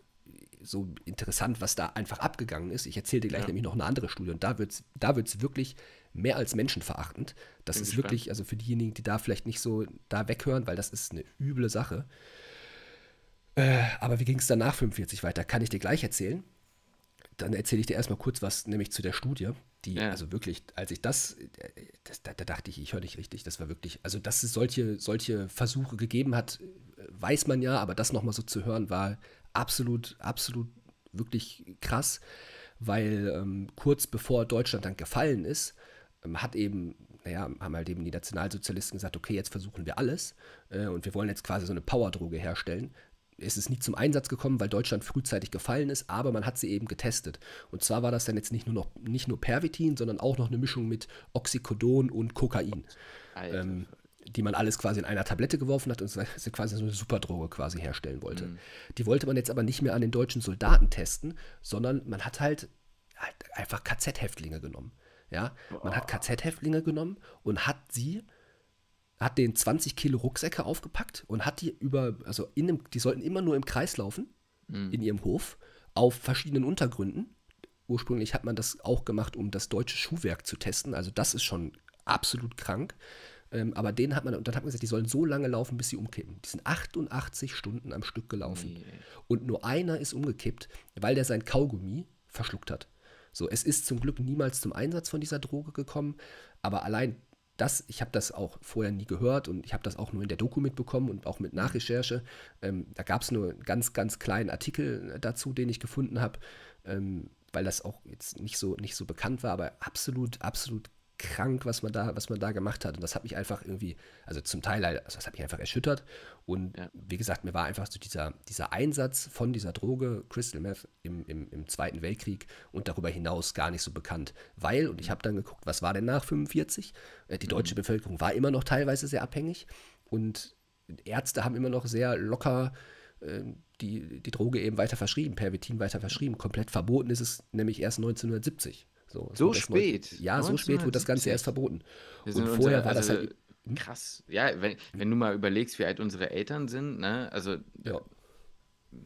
so interessant, was da einfach abgegangen ist. Ich erzähle dir gleich ja. nämlich noch eine andere Studie und da wird es da wird's wirklich mehr als menschenverachtend. Das Bin ist wirklich, also für diejenigen, die da vielleicht nicht so da weghören, weil das ist eine üble Sache. Äh, aber wie ging es danach 45 weiter? Kann ich dir gleich erzählen. Dann erzähle ich dir erstmal kurz was, nämlich zu der Studie, die, ja. also wirklich, als ich das, äh, das da, da, dachte ich, ich höre nicht richtig. Das war wirklich, also dass es solche, solche Versuche gegeben hat, weiß man ja, aber das nochmal so zu hören, war absolut, absolut wirklich krass, weil ähm, kurz bevor Deutschland dann gefallen ist, ähm, hat eben, naja, haben halt eben die Nationalsozialisten gesagt, okay, jetzt versuchen wir alles äh, und wir wollen jetzt quasi so eine Powerdroge herstellen. Es ist nie zum Einsatz gekommen, weil Deutschland frühzeitig gefallen ist, aber man hat sie eben getestet. Und zwar war das dann jetzt nicht nur noch nicht nur Pervitin, sondern auch noch eine Mischung mit Oxycodon und Kokain. Ähm, die man alles quasi in einer Tablette geworfen hat und quasi so eine Superdroge quasi herstellen wollte. Mhm. Die wollte man jetzt aber nicht mehr an den deutschen Soldaten testen, sondern man hat halt, halt einfach KZ-Häftlinge genommen. Ja? Man hat KZ-Häftlinge genommen und hat sie, hat den 20 Kilo Rucksäcke aufgepackt und hat die über, also in dem, die sollten immer nur im Kreis laufen, mhm. in ihrem Hof, auf verschiedenen Untergründen. Ursprünglich hat man das auch gemacht, um das deutsche Schuhwerk zu testen. Also das ist schon absolut krank. Ähm, aber den hat man, und dann hat man gesagt, die sollen so lange laufen, bis sie umkippen. Die sind 88 Stunden am Stück gelaufen. Nee. Und nur einer ist umgekippt, weil der sein Kaugummi verschluckt hat. So, es ist zum Glück niemals zum Einsatz von dieser Droge gekommen, aber allein das, ich habe das auch vorher nie gehört und ich habe das auch nur in der Doku mitbekommen und auch mit Nachrecherche. Ähm, da gab es nur einen ganz, ganz kleinen Artikel äh, dazu, den ich gefunden habe, ähm, weil das auch jetzt nicht so, nicht so bekannt war, aber absolut, absolut krank, was man da, was man da gemacht hat. Und das hat mich einfach irgendwie, also zum Teil, also das hat mich einfach erschüttert. Und ja. wie gesagt, mir war einfach so dieser, dieser Einsatz von dieser Droge, Crystal Meth, im, im, im Zweiten Weltkrieg und darüber hinaus gar nicht so bekannt. Weil, und ich habe dann geguckt, was war denn nach 45? Äh, die mhm. deutsche mhm. Bevölkerung war immer noch teilweise sehr abhängig und Ärzte haben immer noch sehr locker ähm, die, die Droge eben weiter verschrieben, Pervitin weiter verschrieben. Komplett verboten ist es nämlich erst 1970. So, so spät? Mal, ja, so spät wurde das Ganze erst verboten. Und vorher unter, war das also halt... Hm? Krass. Ja, wenn, wenn du mal überlegst, wie alt unsere Eltern sind, ne? Also... Ja.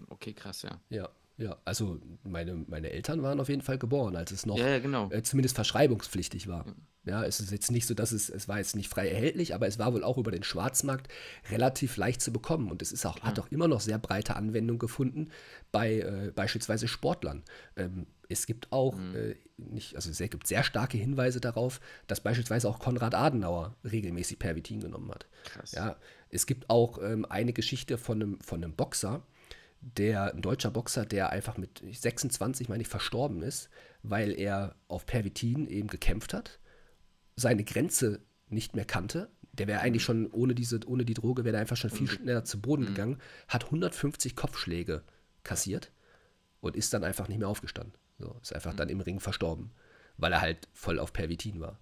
Okay, krass, ja. Ja. Ja, also meine, meine Eltern waren auf jeden Fall geboren, als es noch ja, ja, genau. äh, zumindest verschreibungspflichtig war. Ja. ja, es ist jetzt nicht so, dass es, es war jetzt nicht frei erhältlich, aber es war wohl auch über den Schwarzmarkt relativ leicht zu bekommen. Und es ist auch, hat auch immer noch sehr breite Anwendung gefunden bei äh, beispielsweise Sportlern. Ähm, es gibt auch mhm. Äh, nicht, also es gibt sehr starke Hinweise darauf, dass beispielsweise auch Konrad Adenauer regelmäßig Pervitin genommen hat. Krass. Ja, es gibt auch ähm, eine Geschichte von einem, von einem Boxer, der, ein deutscher Boxer, der einfach mit 26, meine ich, verstorben ist, weil er auf Pervitin eben gekämpft hat, seine Grenze nicht mehr kannte. Der wäre eigentlich mhm. schon, ohne, diese, ohne die Droge, wäre er einfach schon viel mhm. schneller zu Boden mhm. gegangen, hat 150 Kopfschläge kassiert und ist dann einfach nicht mehr aufgestanden. So, ist einfach mhm. dann im Ring verstorben, weil er halt voll auf Pervitin war.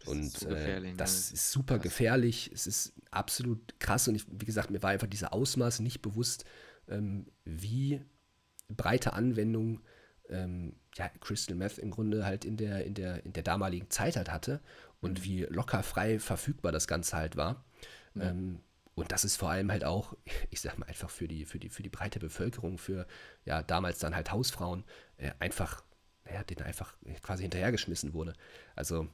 Das und ist so äh, das ne? ist super krass. gefährlich, es ist absolut krass und ich, wie gesagt, mir war einfach dieser Ausmaß nicht bewusst, ähm, wie breite Anwendung ähm, ja, Crystal Meth im Grunde halt in der, in der, in der damaligen Zeit halt hatte und mhm. wie locker frei verfügbar das Ganze halt war. Mhm. Ähm, und das ist vor allem halt auch, <laughs> ich sag mal einfach für die, für die, für die breite Bevölkerung, für ja damals dann halt Hausfrauen, äh, einfach, naja, den einfach quasi hinterhergeschmissen wurde. Also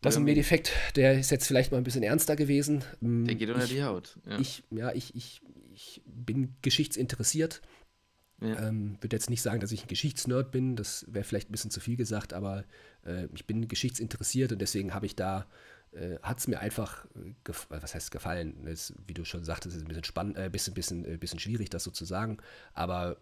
das ist ein Medefekt, der ist jetzt vielleicht mal ein bisschen ernster gewesen. Mm, der geht unter ich, die Haut. Ja. Ich, ja, ich, ich, ich bin geschichtsinteressiert. Ja. Ähm, würde jetzt nicht sagen, dass ich ein Geschichtsnerd bin, das wäre vielleicht ein bisschen zu viel gesagt, aber äh, ich bin geschichtsinteressiert und deswegen habe ich da äh, hat es mir einfach, äh, äh, was heißt gefallen, ist, wie du schon sagtest, ist ein bisschen spannend, äh, bisschen, bisschen, äh, bisschen schwierig, das so zu sagen, aber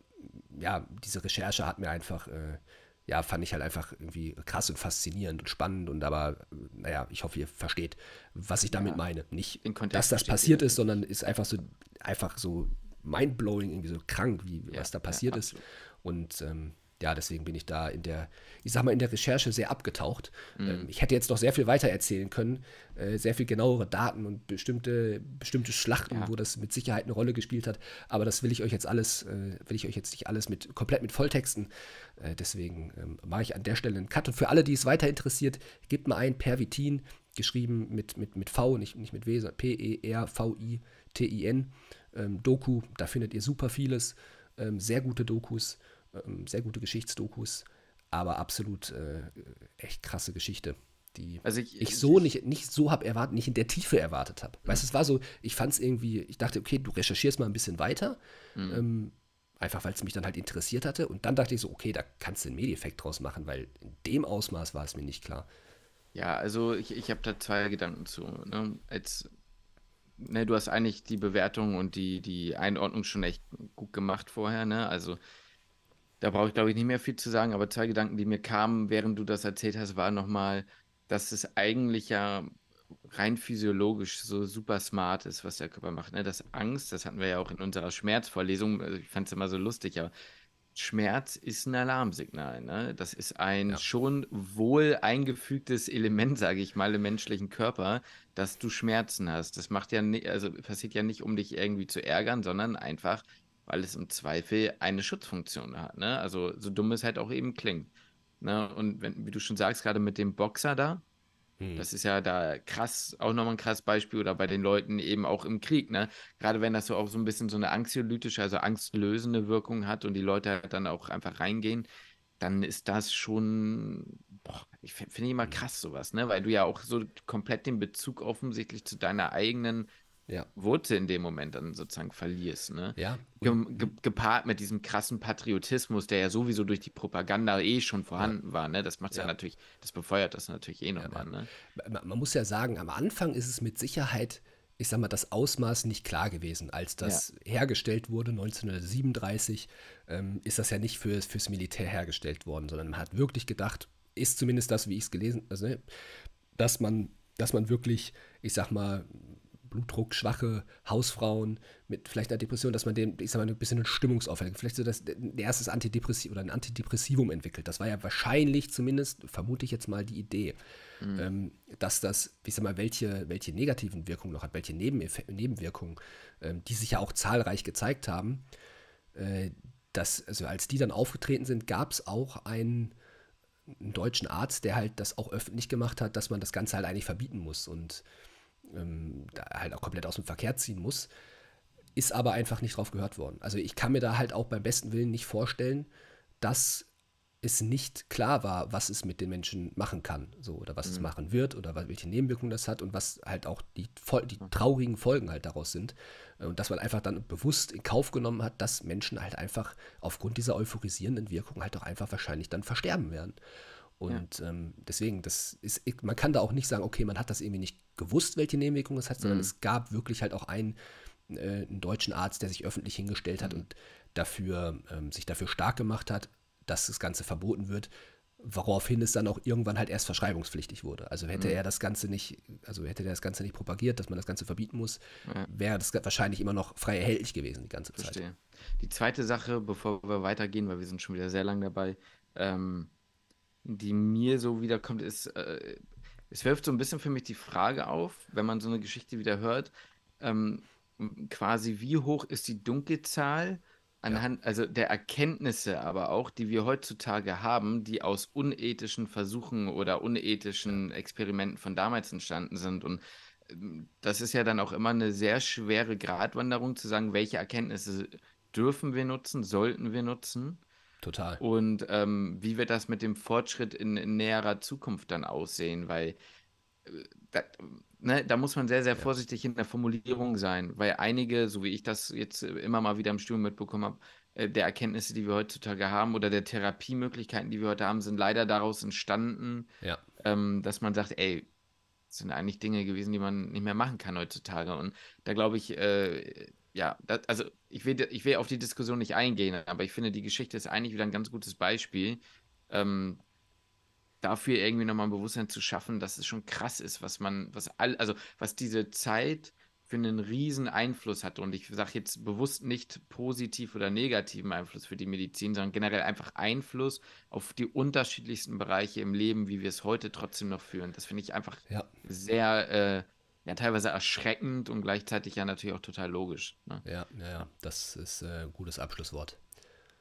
mm, ja, diese Recherche hat mir einfach, äh, ja, fand ich halt einfach irgendwie krass und faszinierend und spannend und aber, äh, naja, ich hoffe, ihr versteht, was ich damit meine. Nicht, dass das passiert ist, sondern ist einfach so, einfach so mindblowing, irgendwie so krank, wie ja, was da passiert ja, ist. Und ähm, ja, deswegen bin ich da in der, ich sag mal, in der Recherche sehr abgetaucht. Mhm. Ähm, ich hätte jetzt noch sehr viel weiter erzählen können, äh, sehr viel genauere Daten und bestimmte, bestimmte Schlachten, ja. wo das mit Sicherheit eine Rolle gespielt hat. Aber das will ich euch jetzt alles, äh, will ich euch jetzt nicht alles mit komplett mit Volltexten. Äh, deswegen ähm, mache ich an der Stelle einen Cut. Und für alle, die es weiter interessiert, gebt mal ein Pervitin, geschrieben mit, mit, mit V, nicht, nicht mit W, sondern P-E-R-V-I-T-I-N. Ähm, Doku, da findet ihr super vieles, sehr gute Dokus ähm, sehr gute Geschichtsdokus, aber absolut äh, echt krasse Geschichte, die also ich, ich äh, so ich, nicht, nicht so habe erwartet, nicht in der Tiefe erwartet habe. Mhm. Weißt du, es war so, ich fand es irgendwie, ich dachte, okay, du recherchierst mal ein bisschen weiter, mhm. ähm, einfach weil es mich dann halt interessiert hatte. Und dann dachte ich so, okay, da kannst du einen Medieffekt draus machen, weil in dem Ausmaß war es mir nicht klar. Ja, also ich, ich habe da zwei Gedanken zu. Ne? Als Ne, du hast eigentlich die Bewertung und die, die Einordnung schon echt gut gemacht vorher, ne? Also da brauche ich glaube ich nicht mehr viel zu sagen, aber zwei Gedanken, die mir kamen, während du das erzählt hast, war nochmal, dass es eigentlich ja rein physiologisch so super smart ist, was der Körper macht. Ne? Das Angst, das hatten wir ja auch in unserer Schmerzvorlesung, also ich fand es immer so lustig, aber Schmerz ist ein Alarmsignal. Ne? Das ist ein ja. schon wohl eingefügtes Element, sage ich mal, im menschlichen Körper, dass du Schmerzen hast. Das macht ja nicht, also passiert ja nicht, um dich irgendwie zu ärgern, sondern einfach, weil es im Zweifel eine Schutzfunktion hat. Ne? Also so dumm es halt auch eben klingt. Ne? Und wenn, wie du schon sagst, gerade mit dem Boxer da, hm. das ist ja da krass, auch nochmal ein krass Beispiel oder bei den Leuten eben auch im Krieg. Ne? Gerade wenn das so auch so ein bisschen so eine anxiolytische, also angstlösende Wirkung hat und die Leute halt dann auch einfach reingehen, dann ist das schon, boah, ich finde immer hm. krass sowas, ne? Weil du ja auch so komplett den Bezug offensichtlich zu deiner eigenen ja. Wurzel in dem Moment dann sozusagen verlierst. Ne? Ja. Ge ge gepaart mit diesem krassen Patriotismus, der ja sowieso durch die Propaganda eh schon vorhanden ja. war. Ne? Das macht ja. ja. natürlich, das befeuert das natürlich eh nochmal. Ne? Man muss ja sagen, am Anfang ist es mit Sicherheit ich sag mal, das Ausmaß nicht klar gewesen. Als das ja. hergestellt wurde, 1937, ähm, ist das ja nicht für, fürs Militär hergestellt worden, sondern man hat wirklich gedacht, ist zumindest das, wie ich es gelesen habe, also, ne, dass man, dass man wirklich, ich sag mal, blutdruckschwache Hausfrauen mit vielleicht einer Depression, dass man dem, ich sag mal, ein bisschen ein Stimmungsaufhänger, vielleicht so das, ein erstes Antidepressiv oder ein Antidepressivum entwickelt. Das war ja wahrscheinlich zumindest, vermute ich jetzt mal, die Idee, mhm. ähm, dass das, ich sag mal, welche, welche negativen Wirkungen noch hat, welche Nebenef Nebenwirkungen, ähm, die sich ja auch zahlreich gezeigt haben, äh, dass, also als die dann aufgetreten sind, gab es auch einen, einen deutschen Arzt, der halt das auch öffentlich gemacht hat, dass man das Ganze halt eigentlich verbieten muss und ähm, halt auch komplett aus dem Verkehr ziehen muss, ist aber einfach nicht drauf gehört worden. Also ich kann mir da halt auch beim besten Willen nicht vorstellen, dass es nicht klar war, was es mit den Menschen machen kann, so oder was mhm. es machen wird oder welche Nebenwirkungen das hat und was halt auch die, die traurigen Folgen halt daraus sind äh, und dass man einfach dann bewusst in Kauf genommen hat, dass Menschen halt einfach aufgrund dieser euphorisierenden Wirkung halt auch einfach wahrscheinlich dann versterben werden. Und ja. ähm, deswegen, das ist, man kann da auch nicht sagen, okay, man hat das irgendwie nicht gewusst, welche Nebenwirkungen es hat, sondern mhm. es gab wirklich halt auch einen, äh, einen, deutschen Arzt, der sich öffentlich hingestellt hat mhm. und dafür, ähm, sich dafür stark gemacht hat, dass das Ganze verboten wird, woraufhin es dann auch irgendwann halt erst verschreibungspflichtig wurde. Also hätte mhm. er das Ganze nicht, also hätte er das Ganze nicht propagiert, dass man das Ganze verbieten muss, ja. wäre das wahrscheinlich immer noch frei erhältlich gewesen die ganze Verstehe. Zeit. Die zweite Sache, bevor wir weitergehen, weil wir sind schon wieder sehr lang dabei, ähm, die mir so wiederkommt, ist, äh, es wirft so ein bisschen für mich die Frage auf, wenn man so eine Geschichte wieder hört, ähm, quasi wie hoch ist die Dunkelzahl anhand, ja. also der Erkenntnisse aber auch, die wir heutzutage haben, die aus unethischen Versuchen oder unethischen Experimenten von damals entstanden sind und ähm, das ist ja dann auch immer eine sehr schwere Gratwanderung zu sagen, welche Erkenntnisse dürfen wir nutzen, sollten wir nutzen Total. Und ähm, wie wird das mit dem Fortschritt in, in näherer Zukunft dann aussehen? Weil äh, da, ne, da, muss man sehr, sehr vorsichtig in der Formulierung sein, weil einige, so wie ich das jetzt äh, immer mal wieder im Studium mitbekommen habe, äh, der Erkenntnisse, die wir heutzutage haben oder der Therapiemöglichkeiten, die wir heute haben, sind leider daraus entstanden, ja. ähm, dass man sagt, ey, das sind eigentlich Dinge gewesen, die man nicht mehr machen kann heutzutage. Und da glaube ich, äh, ja, das, also ich will, ich will auf die Diskussion nicht eingehen, aber ich finde, die Geschichte ist eigentlich wieder ein ganz gutes Beispiel, ähm, dafür irgendwie nochmal ein Bewusstsein zu schaffen, dass es schon krass ist, was man, was all, also was diese Zeit für einen riesen Einfluss hat. Und ich sage jetzt bewusst nicht positiv oder negativen Einfluss für die Medizin, sondern generell einfach Einfluss auf die unterschiedlichsten Bereiche im Leben, wie wir es heute trotzdem noch führen. Das finde ich einfach ja. sehr äh, ja teilweise erschreckend und gleichzeitig ja natürlich auch total logisch. Ne? Ja, ja, ja, das ist äh, ein gutes Abschlusswort.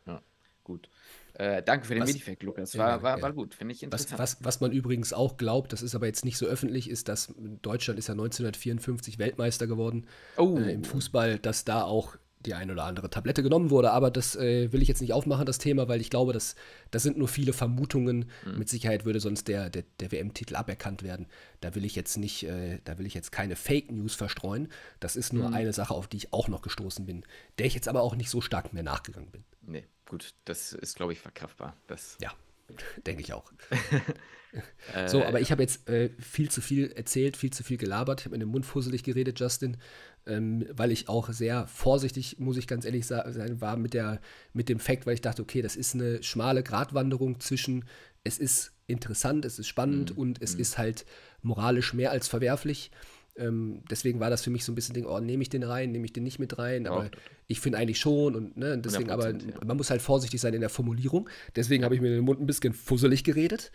Ja, gut. Äh, danke für den Medifact, Lukas. War, ja, war, ja. gut, finde ich interessant. Was, was, was, man übrigens auch glaubt, das ist aber jetzt nicht so öffentlich, ist, dass Deutschland ist ja 1954 Weltmeister geworden oh. äh, im Fußball, dass da auch die ein oder andere Tablette genommen wurde. Aber das äh, will ich jetzt nicht aufmachen, das Thema, weil ich glaube, das, das sind nur viele Vermutungen. Mhm. Mit Sicherheit würde sonst der, der, der WM-Titel aberkannt werden. Da will ich jetzt nicht, äh, da will ich jetzt keine Fake News verstreuen. Das ist nur mhm. eine Sache, auf die ich auch noch gestoßen bin, der ich jetzt aber auch nicht so stark mehr nachgegangen bin. Nee, gut, das ist, glaube ich, verkraftbar. Das ja. Denke ich auch. <laughs> so, äh, aber ich habe jetzt äh, viel zu viel erzählt, viel zu viel gelabert. Ich habe mit dem Mund fusselig geredet, Justin. Ähm, weil ich auch sehr vorsichtig, muss ich ganz ehrlich sein, war mit, der, mit dem Fact, weil ich dachte, okay, das ist eine schmale Gratwanderung zwischen, es ist interessant, es ist spannend mhm. und es mhm. ist halt moralisch mehr als verwerflich. Ähm, deswegen war das für mich so ein bisschen Ding, oh, nehme ich den rein, nehme ich den nicht mit rein, aber ja. ich finde eigentlich schon und ne, deswegen, aber ja. man muss halt vorsichtig sein in der Formulierung. Deswegen habe ich mir den Mund ein bisschen fusselig geredet.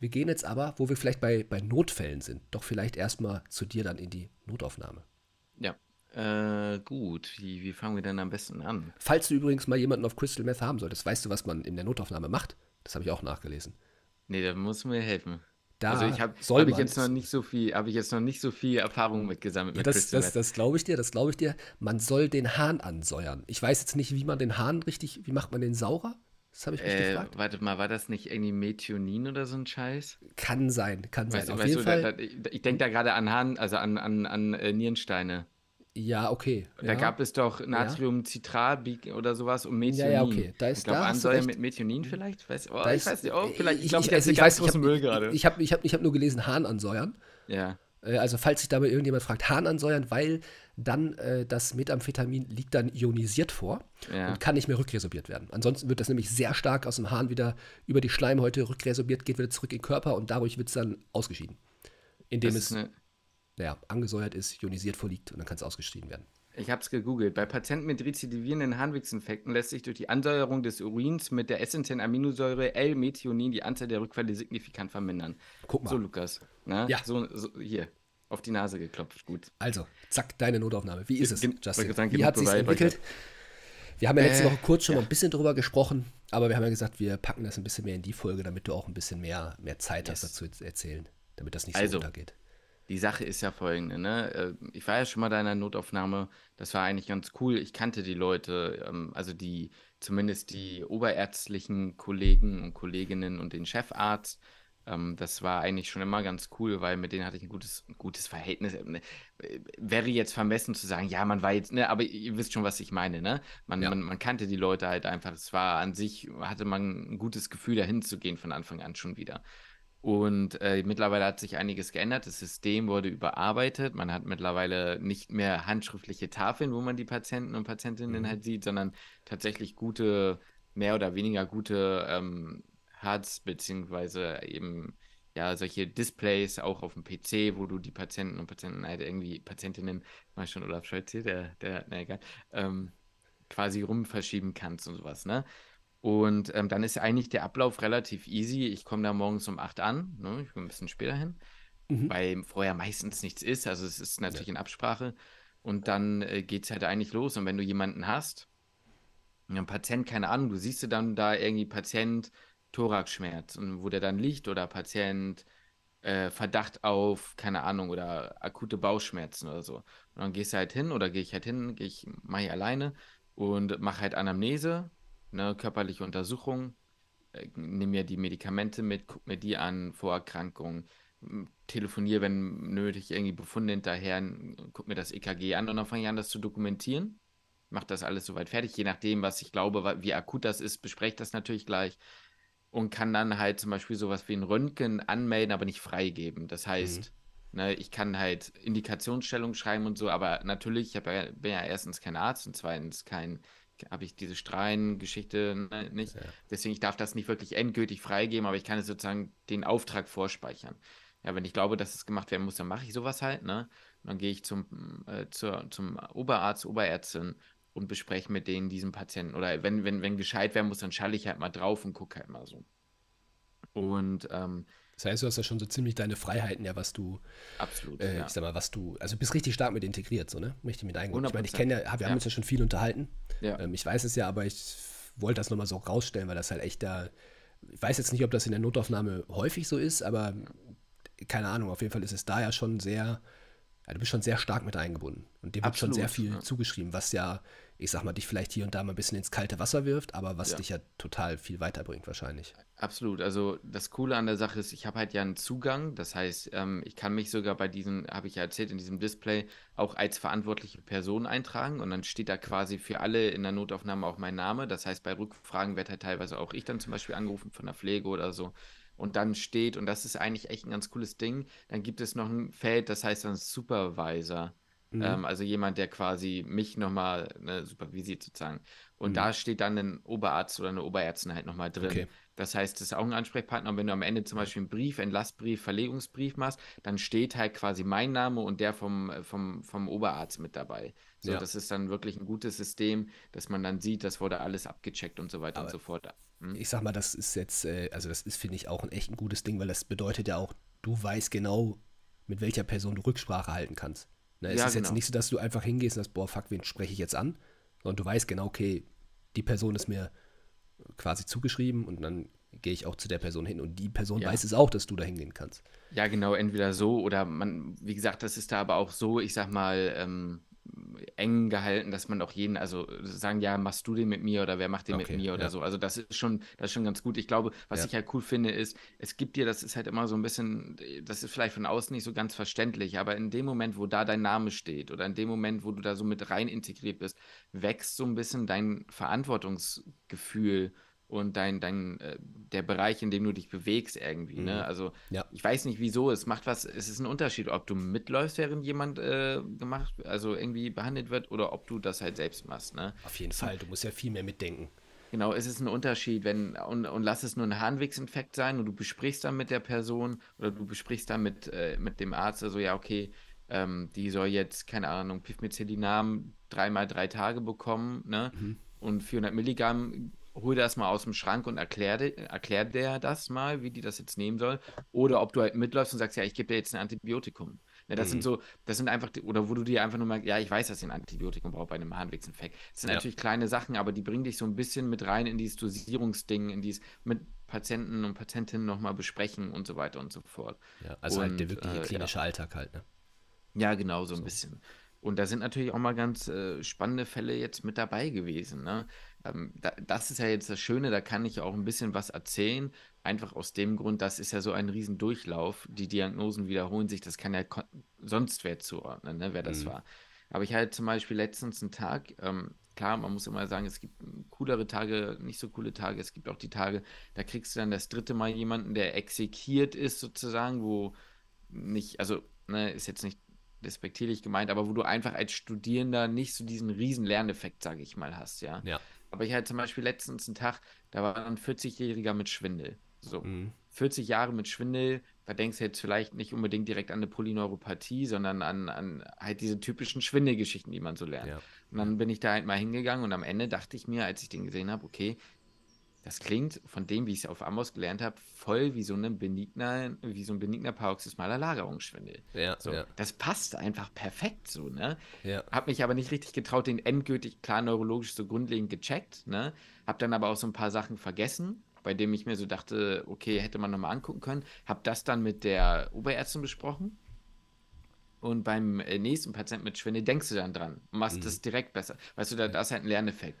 Wir gehen jetzt aber, wo wir vielleicht bei, bei Notfällen sind, doch vielleicht erstmal zu dir dann in die Notaufnahme. Ja. Äh, gut, wie, wie fangen wir denn am besten an? Falls du übrigens mal jemanden auf Crystal Meth haben solltest, weißt du, was man in der Notaufnahme macht? Das habe ich auch nachgelesen. Nee, da muss mir helfen. Da also ich habe hab ich jetzt noch nicht so viel, habe ich jetzt noch nicht so viel Erfahrung mitgesammelt. Ja, mit das das, das glaube ich dir, das glaube ich dir. Man soll den Hahn ansäuern. Ich weiß jetzt nicht, wie man den Hahn richtig, wie macht man den saurer? Das habe ich mich äh, gefragt. Warte mal, war das nicht irgendwie Methionin oder so ein Scheiß? Kann sein, kann weißt, sein. Auf jeden du, Fall. Da, da, ich denke da gerade an also an, an, an äh, Nierensteine. Ja, okay. Da ja. gab es doch Natriumcitrat oder sowas und Methionin. Ja, ja, okay. Da ist ich glaube, Ansäuer mit Methionin vielleicht? Weiß, oh, ich ist, weiß nicht, oh, vielleicht. Ich glaube, ich, also, ich weiß, ich Müll gerade. Ich, habe ich hab, ich hab nur gelesen, Hahn ansäuern. Ja. Äh, also, falls sich dabei irgendjemand fragt, Hahn ansäuern, weil dann äh, das Methamphetamin liegt dann ionisiert vor ja. und kann nicht mehr rückresorbiert werden. Ansonsten wird das nämlich sehr stark aus dem Hahn wieder über die Schleimhäute rückresorbiert, geht wieder zurück in den Körper und dadurch wird es dann ausgeschieden. Indem es naja, angesäuert ist, ionisiert vorliegt und dann kann es ausgeschieden werden. Ich habe es gegoogelt. Bei Patienten mit rezidivierenden Harnwegsinfekten lässt sich durch die Ansäuerung des Urins mit der essentiellen Aminosäure L-Methionin die Anzahl der Rückfälle signifikant vermindern. Guck mal. So, Lukas. Na? Ne? Ja. So, so, hier auf die Nase geklopft. Gut. Also, zack, deine Notaufnahme. Wie ist es, Justin? Sagen, Wie hat sich entwickelt? Wir haben ja letzte äh, Woche kurz schon ja. mal ein bisschen drüber gesprochen, aber wir haben ja gesagt, wir packen das ein bisschen mehr in die Folge, damit du auch ein bisschen mehr, mehr Zeit yes. hast, dazu zu e- erzählen, damit das nicht so also, untergeht. Die Sache ist ja folgende, ne? Äh, ich war ja schon mal da in der Notaufnahme, das war eigentlich ganz cool. Ich kannte die Leute, ähm, also die, zumindest die oberärztlichen Kollegen und Kolleginnen und den Chefarzt. Ähm, das war eigentlich schon immer ganz cool, weil mit denen hatte ich ein gutes, gutes Verhältnis. Ähm, ne, wäre jetzt vermessen zu sagen, ja, man war jetzt, ne, aber ihr wisst schon, was ich meine, ne? Man, ja. man, man kannte die Leute halt einfach. Es war an sich, hatte man ein gutes Gefühl, dahin zu gehen von Anfang an schon wieder. Und äh, mittlerweile hat sich einiges geändert. Das System wurde überarbeitet. Man hat mittlerweile nicht mehr handschriftliche Tafeln, wo man die Patienten und Patientinnen mhm. halt sieht, sondern tatsächlich gute, mehr oder weniger gute ähm, Herz beziehungsweise eben ja solche Displays auch auf dem PC, wo du die Patienten und Patienten halt irgendwie Patientinnen, mal schon Olaf Scholz hier, der, der, na egal, ähm, quasi rumverschieben kannst und sowas, ne? Und ähm, dann ist eigentlich der Ablauf relativ easy. Ich komme da morgens um 8 an, ne? ich bin ein bisschen später hin, mhm. weil vorher meistens nichts ist. Also es ist natürlich ja. in Absprache. Und dann äh, geht es halt eigentlich los. Und wenn du jemanden hast, einen Patient, keine Ahnung, du siehst du dann da irgendwie Patient Thoraxschmerz und wo der dann liegt oder Patient äh, Verdacht auf, keine Ahnung, oder akute Bauchschmerzen oder so. Und dann gehst du halt hin oder gehe ich halt hin, gehe ich mal hier alleine und mache halt Anamnese, ne, körperliche Untersuchung, äh, nehme mir die Medikamente mit, guck mir die an, Vorerkrankungen, telefoniere, wenn nötig, irgendwie Befunde hinterher, guck mir das EKG an und dann fange ich an, das zu dokumentieren. Mache das alles soweit fertig, je nachdem, was ich glaube, wie akut das ist, bespreche ich das natürlich gleich und kann dann halt zum Beispiel sowas wie ein Röntgen anmelden, aber nicht freigeben. Das heißt, mhm. ne, ich kann halt Indikationsstellung schreiben und so, aber natürlich, ich ja, bin ja erstens kein Arzt und zweitens kein habe ich diese Strahlengeschichte ne, nicht. Ja. Deswegen, ich darf das nicht wirklich endgültig freigeben, aber ich kann es sozusagen den Auftrag vorspeichern. Ja, wenn ich glaube, dass es gemacht werden muss, dann mache ich sowas halt, ne? dann gehe ich zum, äh, zur, zum Oberarzt, Oberärztin und bespreche mit denen diesen Patienten. Oder wenn, wenn, wenn gescheit werden muss, dann schalle ich halt mal drauf und gucke halt mal so. Und ähm, das heißt, du hast ja schon so ziemlich deine Freiheiten, ja, was du. Absolut. Äh, ja. Ich sag mal, was du. Also du bist richtig stark mit integriert, so, ne? Möchte ich mit eingebunden. Ich meine, ich kenne ja, hab, wir ja. haben uns ja schon viel unterhalten. Ja. Ähm, ich weiß es ja, aber ich wollte das nochmal so rausstellen, weil das halt echt da. Ich weiß jetzt nicht, ob das in der Notaufnahme häufig so ist, aber keine Ahnung, auf jeden Fall ist es da ja schon sehr. Ja, du bist schon sehr stark mit eingebunden. Und dem wird schon sehr viel zugeschrieben, was ja ich sag mal, dich vielleicht hier und da mal ein bisschen ins kalte Wasser wirft, aber was ja. dich ja total viel weiterbringt wahrscheinlich. Absolut. Also das Coole an der Sache ist, ich habe halt ja einen Zugang. Das heißt, ähm, ich kann mich sogar bei diesem, habe ich ja erzählt, in diesem Display auch als verantwortliche Person eintragen und dann steht da quasi für alle in der Notaufnahme auch mein Name. Das heißt, bei Rückfragen wird halt teilweise auch ich dann zum Beispiel angerufen von der Pflege oder so und dann steht, und das ist eigentlich echt ein ganz cooles Ding, dann gibt es noch ein Feld, das heißt dann Supervisor. Mhm. Ähm, also jemand, der quasi mich nochmal ne, supervisiert sozusagen. Und mhm. da steht dann ein Oberarzt oder eine Oberärztin halt nochmal drin. Okay. Das heißt, das ist auch ein Ansprechpartner. Und wenn du am Ende zum Beispiel einen Brief, Entlassbrief, Verlegungsbrief machst, dann steht halt quasi mein Name und der vom, äh, vom, vom Oberarzt mit dabei. So, ja. das ist dann wirklich ein gutes System, dass man dann sieht, das wurde alles abgecheckt und so weiter Aber und so fort. Hm? Ich sag mal, das ist jetzt, äh, also das ist, finde ich, auch ein echt ein gutes Ding, weil das bedeutet ja auch, du weißt genau, mit welcher Person du Rücksprache halten kannst. Na, es ja, ist genau. jetzt nicht so, dass du einfach hingehst und sagst, boah, fuck, wen spreche ich jetzt an? Sondern du weißt genau, okay, die Person ist mir quasi zugeschrieben und dann gehe ich auch zu der Person hin und die Person ja. weiß es auch, dass du da hingehen kannst. Ja, genau, entweder so oder man, wie gesagt, das ist da aber auch so, ich sag mal, ähm, eng gehalten, dass man auch jeden, also sagen, ja, machst du den mit mir oder wer macht den okay, mit mir oder ja. so. Also das ist schon, das ist schon ganz gut. Ich glaube, was ja. ich halt cool finde, ist, es gibt dir, das ist halt immer so ein bisschen, das ist vielleicht von außen nicht so ganz verständlich, aber in dem Moment, wo da dein Name steht oder in dem Moment, wo du da so mit rein integriert bist, wächst so ein bisschen dein Verantwortungsgefühl und dein, dein, äh, der Bereich, in dem du dich bewegst irgendwie. Ne? Mhm. Ne? Also ja. ich weiß nicht wieso, es macht was, es ist ein Unterschied, ob du mitläufst, während jemand äh, gemacht, also irgendwie behandelt wird oder ob du das halt selbst machst. Ne? Auf jeden Fall, du musst ja viel mehr mitdenken. Genau, es ist ein Unterschied, wenn, und, und lass es nur ein Harnwegsinfekt sein und du besprichst dann mit der Person oder du besprichst dann mit, äh, mit dem Arzt, also ja, okay, ähm, die soll jetzt, keine Ahnung, Pifmecillinam dreimal drei Tage bekommen, ne? Mhm. Und 400 Milligramm hol das mal aus dem Schrank und erklär, erklär der das mal, wie die das jetzt nehmen soll. Oder ob du halt mitläufst und sagst, ja, ich gebe dir jetzt ein Antibiotikum. Ja, ne, das mhm. sind so, das sind einfach, oder wo du dir einfach nur merkst, ja, ich weiß, dass ich ein Antibiotikum brauche bei einem Harnwegsinfekt. Das sind ja. natürlich kleine Sachen, aber die bringen dich so ein bisschen mit rein in dieses Dosierungsding, in dieses mit Patienten und Patientinnen nochmal besprechen und so weiter und so fort. Ja, also und, halt der wirkliche äh, klinische Alltag halt, ne? Ja, genau, so ein bisschen. Und da sind natürlich auch mal ganz äh, spannende Fälle jetzt mit dabei gewesen. Ne? Ähm, da, das ist ja jetzt das Schöne, da kann ich auch ein bisschen was erzählen. Einfach aus dem Grund, das ist ja so ein Riesendurchlauf. Die Diagnosen wiederholen sich, das kann ja sonst wer zuordnen, ne, wer das mhm. war. Aber ich hatte zum Beispiel letztens einen Tag, ähm, klar, man muss immer sagen, es gibt coolere Tage, nicht so coole Tage, es gibt auch die Tage, da kriegst du dann das dritte Mal jemanden, der exekiert ist sozusagen, wo nicht, also ne, ist jetzt nicht despektierlich gemeint, aber wo du einfach als Studierender nicht so diesen riesen Lerneffekt, sage ich mal, hast, ja? ja. Aber ich hatte zum Beispiel letztens einen Tag, da war ein 40-Jähriger mit Schwindel. So, mhm. 40 Jahre mit Schwindel, da denkst du jetzt vielleicht nicht unbedingt direkt an eine Polyneuropathie, sondern an, an halt diese typischen Schwindelgeschichten, die man so lernt. Ja. Und dann bin ich da halt mal hingegangen und am Ende dachte ich mir, als ich den gesehen habe, okay, das klingt von dem, wie ich es auf Amos gelernt habe, voll wie so, einem benigner, wie so ein benigner paroxysmaler Lagerungsschwindel. Ja, so, ja. Das passt einfach perfekt so, ne? Ja. Hab mich aber nicht richtig getraut, den endgültig klar neurologisch so grundlegend gecheckt, ne? Hab dann aber auch so ein paar Sachen vergessen, bei dem ich mir so dachte, okay, hätte man nochmal angucken können. Hab das dann mit der Oberärztin besprochen. Und beim äh, nächsten Patienten mit Schwindel denkst du dann dran, machst mhm. das direkt besser. Weißt du, da, da ist halt ein Lerneffekt.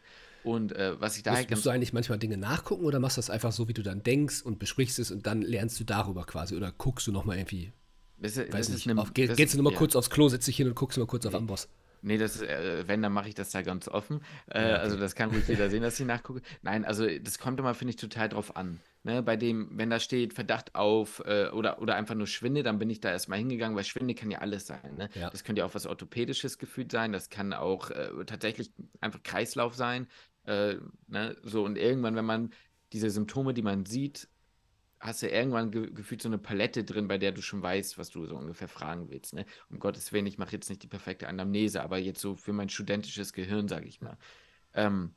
Und äh, was ich da musst, halt musst du eigentlich manchmal Dinge nachgucken oder machst du das einfach so, wie du dann denkst und besprichst es und dann lernst du darüber quasi oder guckst du nochmal irgendwie? Das, weiß das nicht, eine, auf, geh, das, gehst du nochmal ja. kurz aufs Klo, setzt dich hin und guckst mal kurz auf Amboss. Nee, das, äh, wenn, dann mache ich das da ganz offen. Äh, okay. Also das kann ruhig jeder sehen, dass ich nachgucke. Nein, also das kommt immer, finde ich, total drauf an. Ne, bei dem, wenn da steht Verdacht auf äh, oder, oder einfach nur Schwinde, dann bin ich da erstmal hingegangen, weil Schwinde kann ja alles sein. Ne? Ja. Das könnte ja auch was orthopädisches gefühlt sein, das kann auch äh, tatsächlich einfach Kreislauf sein, äh, ne? So, und irgendwann, wenn man diese Symptome, die man sieht, hast du irgendwann ge gefühlt so eine Palette drin, bei der du schon weißt, was du so ungefähr fragen willst. Ne? Um Gottes Willen, ich mache jetzt nicht die perfekte Anamnese, aber jetzt so für mein studentisches Gehirn, sage ich mal. Ähm,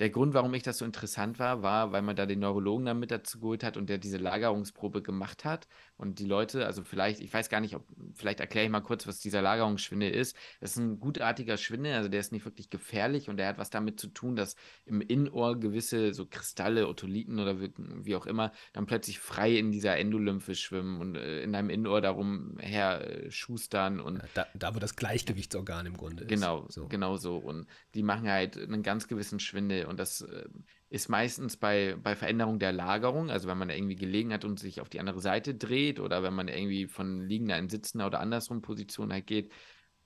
der Grund, warum ich das so interessant war, war, weil man da den Neurologen dann mit dazu geholt hat und der diese Lagerungsprobe gemacht hat. Und die Leute, also vielleicht, ich weiß gar nicht, ob, vielleicht erkläre ich mal kurz, was dieser Lagerungsschwindel ist. Das ist ein gutartiger Schwindel, also der ist nicht wirklich gefährlich und der hat was damit zu tun, dass im Innenohr gewisse so Kristalle, Otoliten oder wie auch immer, dann plötzlich frei in dieser Endolymphe schwimmen und äh, in deinem Innenohr darum her äh, schustern und. Da, da wo das Gleichgewichtsorgan im Grunde ist. Genau, so. genau so. Und die machen halt einen ganz gewissen Schwindel und das äh, ist meistens bei, bei Veränderung der Lagerung, also wenn man irgendwie gelegen hat und sich auf die andere Seite dreht oder wenn man irgendwie von liegender in sitzender oder andersrum Position halt geht.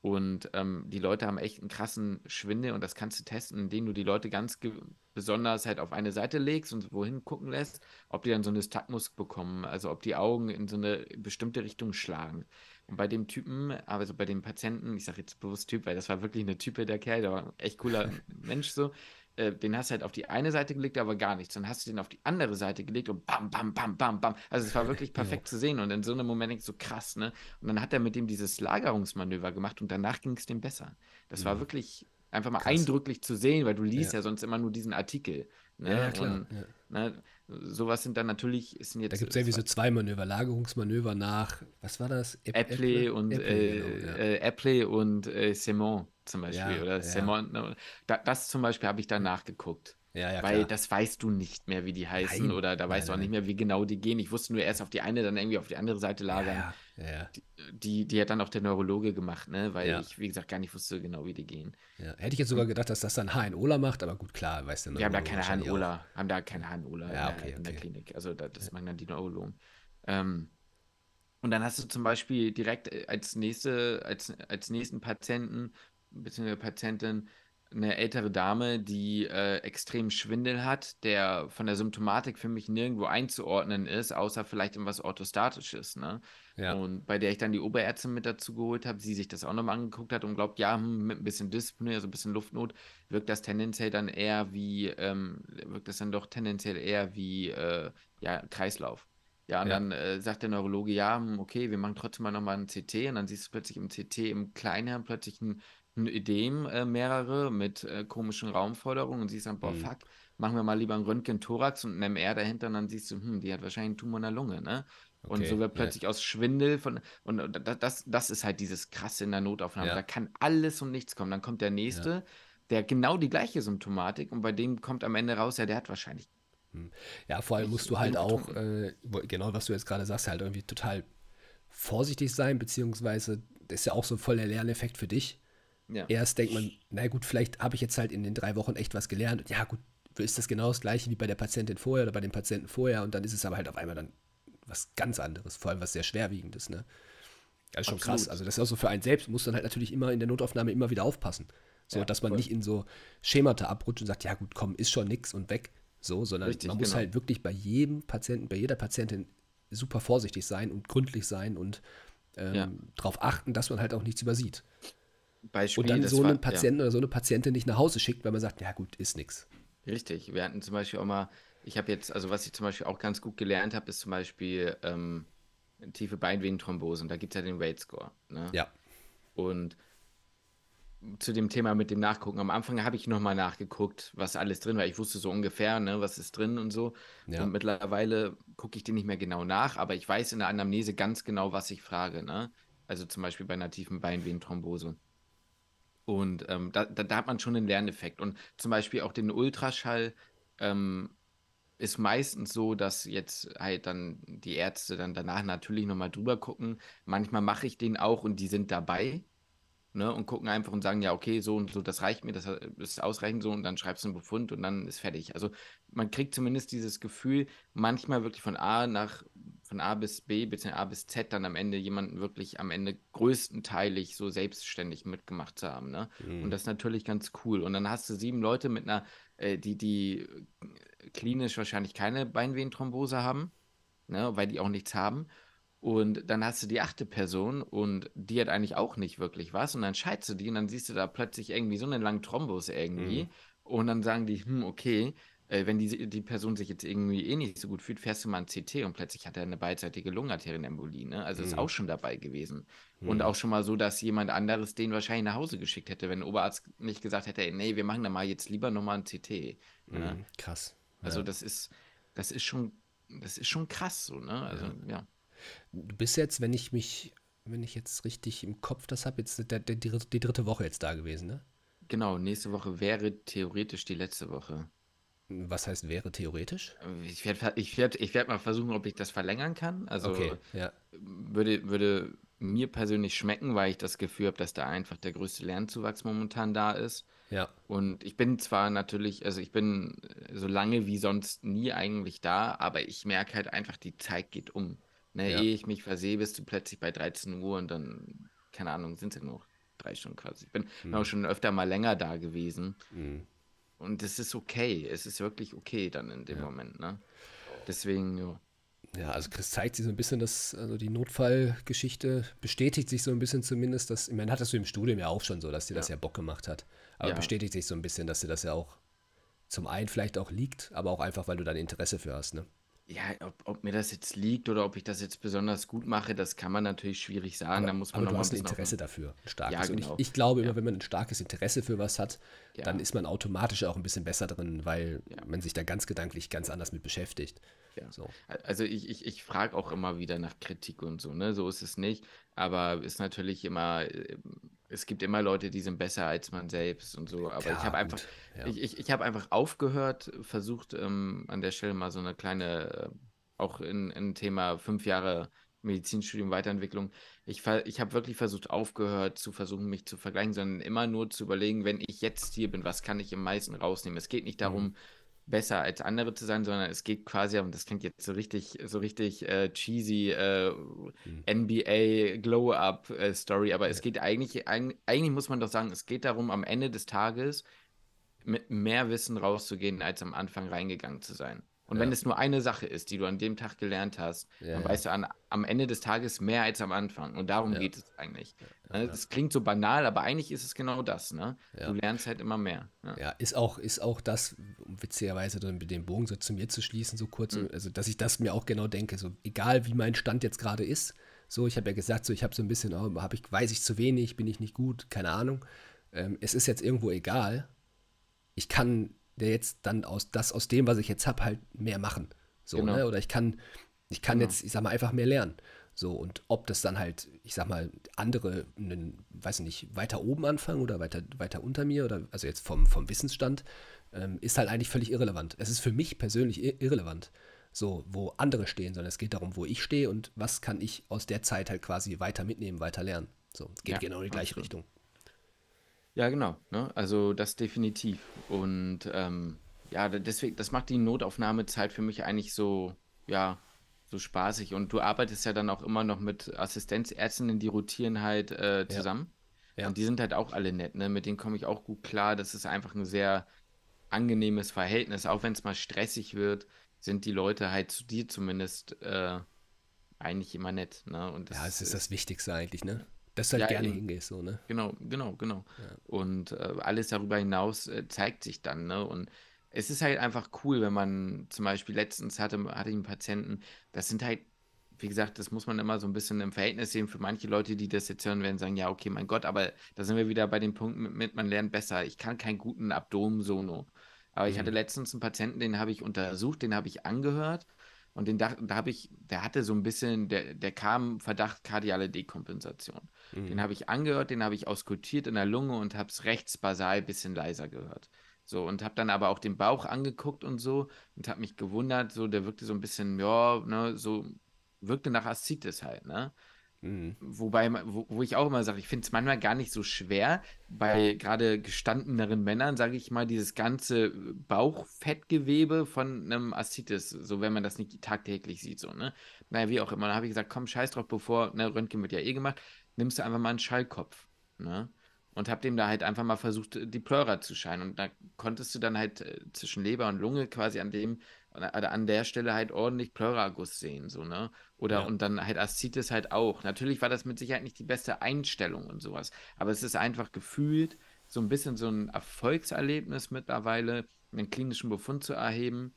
Und ähm, die Leute haben echt einen krassen Schwindel und das kannst du testen, indem du die Leute ganz besonders halt auf eine Seite legst und wohin gucken lässt, ob die dann so eine Stagmus bekommen, also ob die Augen in so eine bestimmte Richtung schlagen. Und bei dem Typen, also bei dem Patienten, ich sage jetzt bewusst Typ, weil das war wirklich eine Type der Kerl, der war ein echt cooler <laughs> Mensch so, äh, den hast du halt auf die eine Seite gelegt, aber gar nichts. Dann hast du den auf die andere Seite gelegt und bam, bam, bam, bam, bam. Also es war wirklich <laughs> perfekt ja. zu sehen und in so einem Moment so krass, ne? Und dann hat er mit dem dieses Lagerungsmanöver gemacht und danach ging es dem besser. Das ja. war mhm. wirklich einfach mal krass. eindrücklich zu sehen, weil du liest ja. ja sonst immer nur diesen Artikel. Ne? Ja, klar. Und, ne? Sowas sind dann natürlich. Sind jetzt, da gibt es irgendwie so zwei Manöver, Lagerungsmanöver nach, was war das? Ep Apple, und Apple, äh, genau, ja. Apple äh, und äh, Simon zum Beispiel. Ja, oder ja. Simon. Ne, das zum Beispiel habe ich dann nachgeguckt. Ja, ja, weil klar. das weißt du nicht mehr, wie die heißen nein, oder da weißt nein, du auch nicht mehr, wie genau die gehen. Ich wusste nur erst auf die eine, dann irgendwie auf die andere Seite lagern. Ja, ja. Die, die, die, hat dann auch der Neurologe gemacht, ne? weil ja. ich, wie gesagt, gar nicht wusste genau, wie die gehen. Hätte ich jetzt sogar gedacht, dass das dann HNOLA macht, aber gut, klar, weißt du. Wir haben da keine HNOLA, haben da keine HNOLA ja, okay, in, der, in der Klinik. Also da, das machen dann die Neurologen. Ähm, und dann hast du zum Beispiel direkt äh, als, nächste, als, als nächsten Patienten bzw. Patientin eine ältere Dame, die äh, extrem Schwindel hat, der von der Symptomatik für mich nirgendwo einzuordnen ist, außer vielleicht in was Orthostatisches. Ne? Ja. Und bei der ich dann die Oberärztin mit dazu geholt habe, sie sich das auch nochmal angeguckt hat und glaubt, ja, hm, mit ein bisschen Disziplin, also ein bisschen Luftnot, wirkt das tendenziell dann eher wie, ähm, wirkt das dann doch tendenziell eher wie äh, ja, Kreislauf. Ja, und ja. dann äh, sagt der Neurologe, ja, hm, okay, wir machen trotzdem mal nochmal ein CT und dann siehst du plötzlich im CT im Kleinhirn plötzlich einen Ideen, äh, mehrere, mit äh, komischen Raumforderungen und siehst dann, boah, mhm. fuck, machen wir mal lieber einen Röntgen-Thorax und einen MR dahinter und dann siehst du, hm, die hat wahrscheinlich einen Tumor in der Lunge, ne? Okay, und so wird plötzlich ja. aus Schwindel von. Und äh, das, das, das ist halt dieses Krasse in der Notaufnahme. Ja. Da kann alles und nichts kommen. Dann kommt der Nächste, ja. der genau die gleiche Symptomatik und bei dem kommt am Ende raus, ja, der hat wahrscheinlich. Hm. Ja, vor allem musst du halt auch, äh, genau was du jetzt gerade sagst, halt irgendwie total vorsichtig sein, beziehungsweise das ist ja auch so voll der Lerneffekt für dich, ja. Erst denkt man, na gut, vielleicht habe ich jetzt halt in den drei Wochen echt was gelernt. Ja, gut, ist das genau das gleiche wie bei der Patientin vorher oder bei dem Patienten vorher und dann ist es aber halt auf einmal dann was ganz anderes, vor allem was sehr schwerwiegendes, ne? Das ist schon Absolut. krass. Also das ist auch so für einen selbst, muss dann halt natürlich immer in der Notaufnahme immer wieder aufpassen. So, ja, dass man voll. nicht in so Schemata abrutscht und sagt, ja gut, komm, ist schon nix und weg. So, sondern Richtig, man muss genau. halt wirklich bei jedem Patienten, bei jeder Patientin super vorsichtig sein und gründlich sein und ähm, ja. darauf achten, dass man halt auch nichts übersieht. Beispiel, und dann so einen war, Patienten ja. oder so eine Patientin nicht nach Hause schickt, weil man sagt, ja gut, ist nichts. Richtig, wir hatten zum Beispiel auch mal, ich habe jetzt, also was ich zum Beispiel auch ganz gut gelernt habe, ist zum Beispiel ähm, tiefe Beinvenenthrombosen, da gibt es ja den Rate-Score. Ne? Ja. Und zu dem Thema mit dem Nachgucken. Am Anfang habe ich nochmal nachgeguckt, was alles drin war. Ich wusste so ungefähr, ne, was ist drin und so. Ja. Und mittlerweile gucke ich den nicht mehr genau nach, aber ich weiß in der Anamnese ganz genau, was ich frage. Ne? Also zum Beispiel bei einer tiefen Beinvenenthrombose. Und ähm, da, da, da, hat man schon einen Lerneffekt. Und zum Beispiel auch den Ultraschall ähm, ist meistens so, dass jetzt halt dann die Ärzte dann danach natürlich nochmal drüber gucken. Manchmal mache ich den auch und die sind dabei. Ne, und gucken einfach und sagen, ja, okay, so und so, das reicht mir, das äh, ist ausreichend so und dann schreibst du einen Befund und dann ist fertig. Also man kriegt zumindest dieses Gefühl, manchmal wirklich von A nach von A bis B bzw. A bis Z dann am Ende jemanden wirklich am Ende größtenteilig so selbstständig mitgemacht zu haben. Ne? Mhm. Und das ist natürlich ganz cool. Und dann hast du sieben Leute mit einer, äh, die, die klinisch wahrscheinlich keine Beinvenenthrombose haben, ne? weil die auch nichts haben. Und dann hast du die achte Person und die hat eigentlich auch nicht wirklich was. Und dann scheidest du die und dann siehst du da plötzlich irgendwie so einen langen Thrombus irgendwie. Mhm. Und dann sagen die, hm, okay, äh, wenn die, die Person sich jetzt irgendwie eh nicht so gut fühlt, fährst du mal ein CT und plötzlich hat er eine beidseitige Lungenarterienembolie. Ne? Also mhm. ist auch schon dabei gewesen. Mhm. Und auch schon mal so, dass jemand anderes den wahrscheinlich nach Hause geschickt hätte, wenn der Oberarzt nicht gesagt hätte, ey, nee, wir machen da mal jetzt lieber nochmal ein CT. Ne? Mhm. Ne? Krass. Also ja. das ist, das ist schon, das ist schon krass so, ne? Also, ja. ja. Du bist jetzt, wenn ich mich, wenn ich jetzt richtig im Kopf das habe, jetzt der, der, die, die dritte Woche jetzt da gewesen, ne? Genau, nächste Woche wäre theoretisch die letzte Woche. Was heißt wäre theoretisch? Ich werde ich werd, ich werd mal versuchen, ob ich das verlängern kann. Also okay, ja. würde, würde mir persönlich schmecken, weil ich das Gefühl habe, dass da einfach der größte Lernzuwachs momentan da ist. Ja. Und ich bin zwar natürlich, also ich bin so lange wie sonst nie eigentlich da, aber ich merke halt einfach, die Zeit geht um. Ne, ja. Ehe ich mich versehe, bist du plötzlich bei 13 Uhr und dann, keine Ahnung, sind es ja nur noch drei Stunden quasi. Ich bin, hm. auch schon öfter mal länger da gewesen. Hm. Und das ist okay. Es ist wirklich okay dann in dem ja. Moment. Ne? Deswegen, ja. Ja, also Chris zeigt sich so ein bisschen, dass also die Notfallgeschichte bestätigt sich so ein bisschen zumindest, dass, ich meine, hattest du im Studium ja auch schon so, dass dir ja. das ja Bock gemacht hat. Aber ja. bestätigt sich so ein bisschen, dass dir das ja auch zum einen vielleicht auch liegt, aber auch einfach, weil du dann Interesse für hast, ne? Ja, ob, ob, mir das jetzt liegt oder ob ich das jetzt besonders gut mache, das kann man natürlich schwierig sagen. Aber, da muss man aber noch du hast ein Interesse dafür, ein starkes. Ja, genau. Und ich, genau. ich glaube ja. immer, wenn man ein starkes Interesse für was hat, ja. dann ist man automatisch auch ein bisschen besser drin, weil man sich da ganz gedanklich ganz anders mit beschäftigt. Ja. So. Also ich, ich, ich frage auch immer wieder nach Kritik und so, ne? So ist es nicht. Aber ist natürlich immer, äh, es gibt immer Leute, die sind besser als man selbst und so. Aber ja, ich habe einfach, ja. ich, ich, ich habe einfach aufgehört, versucht, ähm, an der Stelle mal so eine kleine, äh, auch in, in Thema fünf Jahre Medizinstudium, Weiterentwicklung. Ich, ich habe wirklich versucht, aufgehört zu versuchen, mich zu vergleichen, sondern immer nur zu überlegen, wenn ich jetzt hier bin, was kann ich im meisten rausnehmen? Es geht nicht darum, mhm besser als andere zu sein, sondern es geht quasi, und das klingt jetzt so richtig, so richtig äh, cheesy äh, mhm. NBA Glow-Up-Story, äh, aber ja. es geht eigentlich, eigentlich muss man doch sagen, es geht darum, am Ende des Tages mit mehr Wissen rauszugehen, als am Anfang reingegangen zu sein. Und ja. wenn es nur eine Sache ist, die du an dem Tag gelernt hast, ja, dann weißt du an, am Ende des Tages mehr als am Anfang. Und darum geht es eigentlich. Ne, das klingt so banal, aber eigentlich ist es genau das. Ne? Du lernst halt immer mehr. Ja, ist, auch, ist auch das, witzigerweise dann mit dem Bogen so zu mir zu schließen, so kurz, mhm. also dass ich das mir auch genau denke. So, egal wie mein Stand jetzt gerade ist, so, ich habe ja gesagt, so ich habe so ein bisschen, oh, hab ich, weiß ich zu wenig, bin ich nicht gut, keine Ahnung. Ähm, es ist jetzt irgendwo egal. Ich kann der jetzt dann aus das aus dem, was ich jetzt habe, halt mehr machen. So, genau. ne? Oder ich kann, ich kann genau. jetzt, ich sag mal, einfach mehr lernen. So, und ob das dann halt, ich sag mal, andere, einen, weiß nicht, weiter oben anfangen oder weiter, weiter unter mir oder also jetzt vom, vom Wissensstand, ähm, ist halt eigentlich völlig irrelevant. Es ist für mich persönlich irrelevant, so wo andere stehen, sondern es geht darum, wo ich stehe und was kann ich aus der Zeit halt quasi weiter mitnehmen, weiter lernen. So, es geht ja, genau in die gleiche absolut. Richtung. Ja, genau. Ne? Also das definitiv. Und ähm, ja, deswegen, das macht die Notaufnahmezeit für mich eigentlich so, ja, so spaßig. Und du arbeitest ja dann auch immer noch mit Assistenzärztinnen, die rotieren halt äh, zusammen. Ja. Ja. Und die sind halt auch alle nett, ne? Mit denen komme ich auch gut klar. Das ist einfach ein sehr angenehmes Verhältnis. Auch wenn es mal stressig wird, sind die Leute halt zu dir zumindest äh, eigentlich immer nett. Ne? Und das, ja, es ist das Wichtigste eigentlich, ne? dass du halt ja, gerne eben. hingehst, so, ne? Genau, genau, genau. Ja. Und äh, alles darüber hinaus äh, zeigt sich dann, ne? Und es ist halt einfach cool, wenn man zum Beispiel letztens hatte, hatte ich einen Patienten, das sind halt, wie gesagt, das muss man immer so ein bisschen im Verhältnis sehen. Für manche Leute, die das jetzt hören, werden sagen, ja, okay, mein Gott, aber da sind wir wieder bei dem Punkt mit, mit man lernt besser. Ich kann keinen guten Abdomen-Sono. Aber mhm. ich hatte letztens einen Patienten, den habe ich untersucht, den habe ich angehört und den da, da habe ich, der hatte so ein bisschen, der, der kam Verdacht kardiale Dekompensation. Mhm. Den habe ich angehört, den habe ich auskultiert in der Lunge und habe es rechts basal ein bisschen leiser gehört. So, und habe dann aber auch den Bauch angeguckt und so und habe mich gewundert, so, der wirkte so ein bisschen, ja, ne, so, wirkte nach Aszites halt, ne? Mhm. Wobei, wo, wo, ich auch immer sage, ich finde es manchmal gar nicht so schwer, bei gerade gestandeneren Männern, sage ich mal, dieses ganze Bauchfettgewebe von einem Aszitis, so wenn man das nicht tagtäglich sieht, so, ne? Naja, wie auch immer. Dann habe ich gesagt, komm, scheiß drauf, bevor, ne, Röntgen wird ja eh gemacht, nimmst du einfach mal einen Schallkopf, ne? Und habe dem da halt einfach mal versucht, die Pleura zu scheinen. Und da konntest du dann halt äh, zwischen Leber und Lunge quasi an dem an der Stelle halt ordentlich Pleuraguss sehen, so, ne? Oder ja. und dann halt Aszites halt auch. Natürlich war das mit Sicherheit nicht die beste Einstellung und sowas, aber es ist einfach gefühlt so ein bisschen so ein Erfolgserlebnis mittlerweile, einen klinischen Befund zu erheben,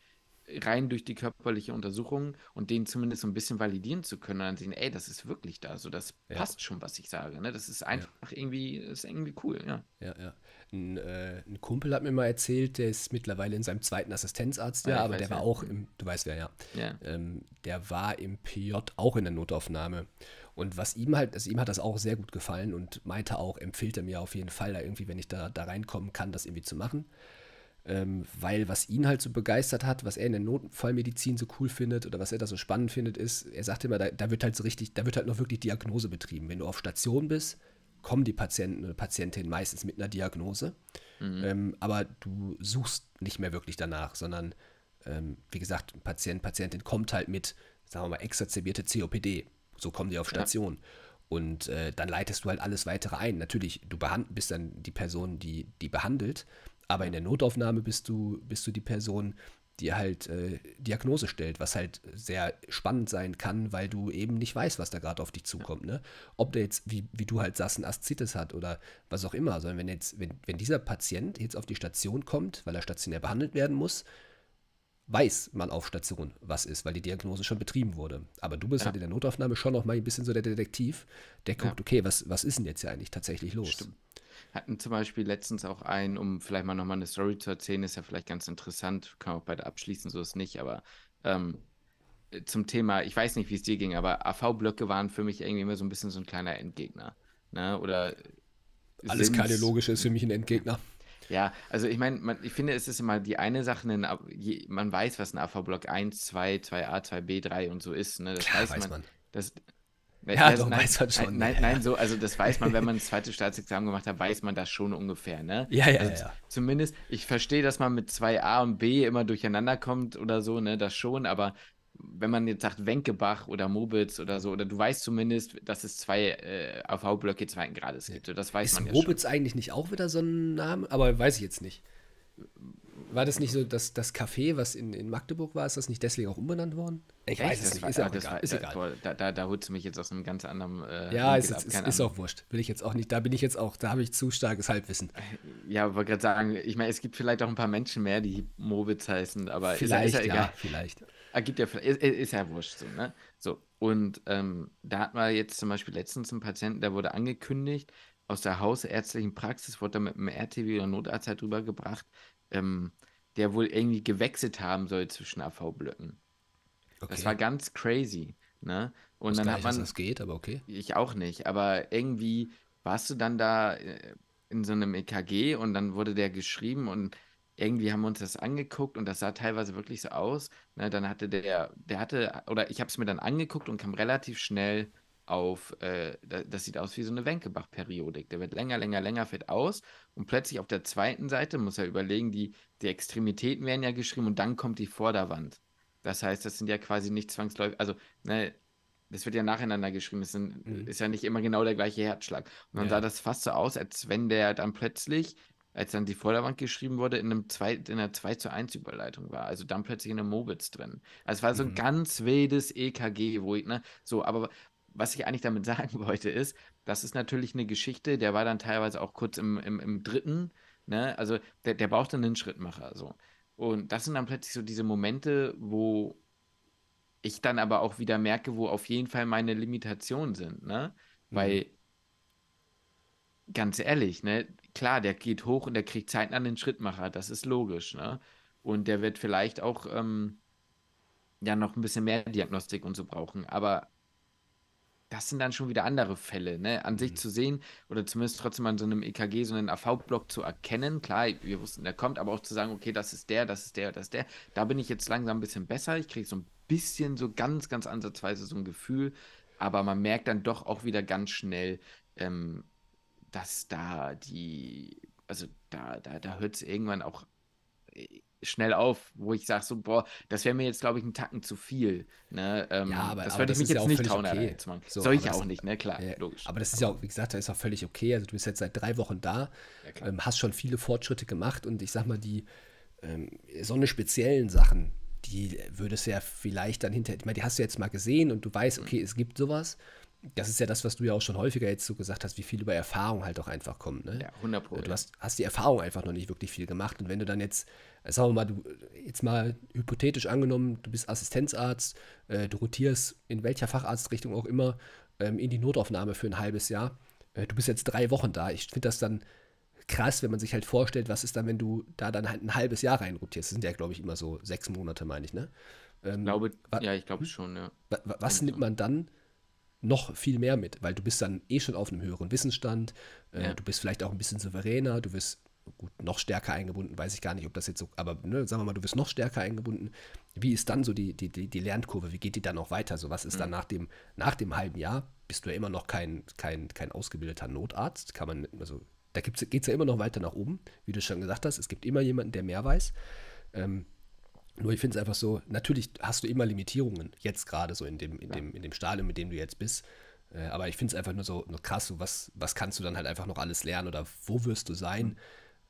rein durch die körperliche Untersuchung und den zumindest so ein bisschen validieren zu können und dann sehen, ey, das ist wirklich da, so das ja. passt schon, was ich sage, ne? Das ist einfach ja. irgendwie, ist irgendwie cool, ja. Ja, ja. Ein, äh, ein, Kumpel hat mir mal erzählt, der ist mittlerweile in seinem zweiten Assistenzarzt, ja, ja ah, aber der war wer. auch im, mhm. du weißt wer, ja. ja. Ähm, der war im PJ auch in der Notaufnahme. Und was ihm halt, also ihm hat das auch sehr gut gefallen und meinte auch, empfiehlt er mir auf jeden Fall, da irgendwie, wenn ich da, da reinkommen kann, das irgendwie zu machen. Ähm, weil was ihn halt so begeistert hat, was er in der Notfallmedizin so cool findet oder was er da so spannend findet, ist, er sagt immer, da, da wird halt so richtig, da wird halt noch wirklich Diagnose betrieben. Wenn du auf Station bist, kommen die Patienten oder Patientinnen meistens mit einer Diagnose. Mhm. Ähm, aber du suchst nicht mehr wirklich danach, sondern ähm, wie gesagt, ein Patient, Patientin kommt halt mit, sagen wir mal, exacerbierte COPD. So kommen die auf Station. Ja. Und äh, dann leitest du halt alles weitere ein. Natürlich, du bist dann die Person, die die behandelt, aber in der Notaufnahme bist du, bist du die Person, die halt äh, Diagnose stellt, was halt sehr spannend sein kann, weil du eben nicht weißt, was da gerade auf dich zukommt. Ne? Ob der jetzt, wie, wie du halt sagst, ein Aszitis hat oder was auch immer, sondern wenn jetzt, wenn, wenn dieser Patient jetzt auf die Station kommt, weil er stationär behandelt werden muss, weiß man auf Station, was ist, weil die Diagnose schon betrieben wurde. Aber du bist ja. halt in der Notaufnahme schon noch mal ein bisschen so der Detektiv, der guckt, ja. okay, was, was ist denn jetzt hier eigentlich tatsächlich los? Stimmt hatten zum Beispiel letztens auch einen, um vielleicht mal nochmal eine Story zu erzählen, ist ja vielleicht ganz interessant, kann auch beide abschließen, so ist nicht, aber ähm, äh, zum Thema, ich weiß nicht, wie es dir ging, aber AV-Blöcke waren für mich irgendwie immer so ein bisschen so ein kleiner Endgegner. Ne? Oder äh, alles kardiologische ist für mich ein Endgegner. Ja, also ich meine, ich finde, es ist immer die eine Sache, ein, man weiß, was ein AV-Block 1, 2, 2a, 2b, 3 und so ist. Ne? Das Klar weiß man. man. Das, ja, also, doch, nein, weiß man schon. Nein, nein, nein, so, also das weiß man, wenn <laughs> man das zweite Staatsexamen gemacht hat, weiß man das schon ungefähr, ne? Ja, ja, also ja. Zumindest, ich verstehe, dass man mit 2a und b immer durcheinander kommt oder so, ne, das schon, aber wenn man jetzt sagt Wenkebach oder Mobitz oder so, oder du weißt zumindest, dass es zwei äh, AV-Blöcke zweiten Grades gibt. Ja. Das weiß ist man ja Mobitz schon. eigentlich nicht auch wieder so ein Name? Aber weiß ich jetzt nicht. War das nicht so, dass das Café, was in, in Magdeburg war, ist das nicht deswegen auch umbenannt worden? Ich weiß es nicht, ist, ja auch das, egal. Ist egal. Boah, da, da, da holst du mich jetzt aus einem ganz anderen. Äh, ja, ist, ist, ist, auch wurscht. Will ich jetzt auch nicht. Da bin ich jetzt auch, da habe ich zu starkes Halbwissen. Äh, ja, wollte gerade sagen, ich meine, es gibt vielleicht auch ein paar Menschen mehr, die Mobitz heißen, aber vielleicht, ist ja, egal. Ja, vielleicht. Ergibt ja, ist, ah, ist ja wurscht so, ne? So, und ähm, da hat man jetzt zum Beispiel letztens einen Patienten, der wurde angekündigt, aus der hausärztlichen Praxis wurde da mit einem RTW oder Notarzt halt rübergebracht, ähm, der wohl irgendwie gewechselt haben soll zwischen AV-Blöcken. Okay. Das war ganz crazy. Ne? Und ich dann hat nicht, man. Dass das geht, aber okay. Ich auch nicht, aber irgendwie warst du dann da äh, in so einem EKG und dann wurde der geschrieben und irgendwie haben wir uns das angeguckt und das sah teilweise wirklich so aus. Ne, dann hatte der, der hatte, oder ich habe es mir dann angeguckt und kam relativ schnell auf, äh, das sieht aus wie so eine Wenkebach-Periodik. Der wird länger, länger, länger, fällt aus und plötzlich auf der zweiten Seite, muss er überlegen, die, die Extremitäten werden ja geschrieben und dann kommt die Vorderwand. Das heißt, das sind ja quasi nicht zwangsläufig, also ne, das wird ja nacheinander geschrieben, das sind, mhm. ist ja nicht immer genau der gleiche Herzschlag. Und dann ja. sah das fast so aus, als wenn der dann plötzlich, als dann die Vorderwand geschrieben wurde, in, einem zwei, in einer 2 zu 1 Überleitung war. Also dann plötzlich in einem Mobitz drin. Also es war so ein mhm. ganz wildes EKG, wo ich, ne, so, aber was ich eigentlich damit <laughs> sagen wollte, ist, das ist natürlich eine Geschichte, der war dann teilweise auch kurz im, im, im dritten, ne? Also der, der brauchte einen Schrittmacher. So. Und das sind dann plötzlich so diese Momente, wo ich dann aber auch wieder merke, wo auf jeden Fall meine Limitationen sind, ne? Mhm. Weil, ganz ehrlich, ne, klar, der geht hoch und der kriegt zeitnah den Schrittmacher, das ist logisch, ne? Und der wird vielleicht auch ähm, ja noch ein bisschen mehr Diagnostik und so brauchen. Aber das sind dann schon wieder andere Fälle, ne? An mhm. sich zu sehen oder zumindest trotzdem an so einem EKG, so einen AV-Block zu erkennen, klar, wir wussten, der kommt, aber auch zu sagen, okay, das ist der, das ist der, das ist der. Da bin ich jetzt langsam ein bisschen besser. Ich kriege so ein bisschen so ganz, ganz ansatzweise so ein Gefühl, aber man merkt dann doch auch wieder ganz schnell, ähm, dass da die, also da, da, da hört es irgendwann auch äh, schnell auf, wo ich sage so, boah, das wäre mir jetzt, glaube ich, ein Tacken zu viel. Ne? Ähm, ja, aber, das würde ich mich jetzt ja nicht trauen, okay. So, Soll ich ja auch nicht, ne? Klar, ja, logisch. Aber das ist ja auch, wie gesagt, das ist auch völlig okay. Also du bist jetzt seit drei Wochen da, ja, ähm, hast schon viele Fortschritte gemacht und ich sag mal, die ähm, so eine speziellen Sachen, die würdest du ja vielleicht dann hinterher, ich meine, die hast du jetzt mal gesehen und du weißt, mhm. okay, mhm. es gibt sowas das ist ja das, was du ja auch schon häufiger jetzt so gesagt hast, wie viel über Erfahrung halt auch einfach kommt. Ne? Ja, 100 Pro. Du hast, hast, die Erfahrung einfach noch nicht wirklich viel gemacht. Und wenn du dann jetzt, äh, sagen wir mal, du, äh, jetzt mal hypothetisch angenommen, du bist Assistenzarzt, äh, du rotierst in welcher Facharztrichtung auch immer ähm, in die Notaufnahme für ein halbes Jahr. Äh, du bist jetzt drei Wochen da. Ich finde das dann krass, wenn man sich halt vorstellt, was ist dann, wenn du da dann halt ein halbes Jahr rein rotierst. Das sind ja, glaube ich, immer so sechs Monate, meine ich, ne? Ähm, ich glaube, ja, ich glaube schon, ja. Was, was nimmt man dann? noch viel mehr mit, weil du bist dann eh schon auf einem höheren Wissensstand, äh, ja. du bist vielleicht auch ein bisschen souveräner, du wirst gut, noch stärker eingebunden, weiß ich gar nicht, ob das jetzt so, aber ne, sagen wir mal, du wirst noch stärker eingebunden. Wie ist dann so die, die, die, die Lernkurve? Wie geht die dann noch weiter? So, was ist mhm. dann nach dem, nach dem halben Jahr? Bist du ja immer noch kein, kein, kein ausgebildeter Notarzt? Kann man, also da geht es ja immer noch weiter nach oben, wie du schon gesagt hast. Es gibt immer jemanden, der mehr weiß. Ähm, nur ich finde es einfach so, natürlich hast du immer Limitierungen, jetzt gerade so in dem, in, ja. dem, in dem Stadium, mit dem du jetzt bist. Äh, aber ich finde es einfach nur so nur krass, so was, was kannst du dann halt einfach noch alles lernen oder wo wirst du sein, mhm.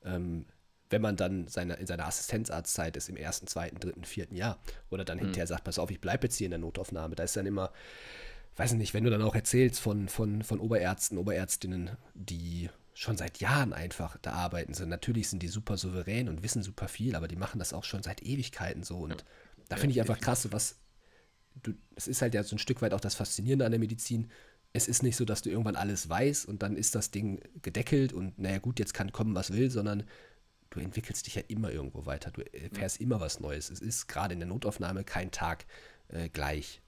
ähm, wenn man dann seine, in seiner Assistenzarztzeit ist, im ersten, zweiten, dritten, vierten Jahr. Oder dann mhm. hinterher sagt, pass auf, ich bleibe jetzt hier in der Notaufnahme. Da ist dann immer, weiß nicht, wenn du dann auch erzählst von, von, von Oberärzten, Oberärztinnen, die schon seit Jahren einfach da arbeiten. So, natürlich sind die super souverän und wissen super viel, aber die machen das auch schon seit Ewigkeiten so. Und ja. da finde ich einfach krass, was. Du, es ist halt ja so ein Stück weit auch das Faszinierende an der Medizin. Es ist nicht so, dass du irgendwann alles weißt und dann ist das Ding gedeckelt und naja, gut, jetzt kann kommen, was will, sondern du entwickelst dich ja immer irgendwo weiter. Du erfährst mhm. immer was Neues. Es ist gerade in der Notaufnahme kein Tag äh, gleich.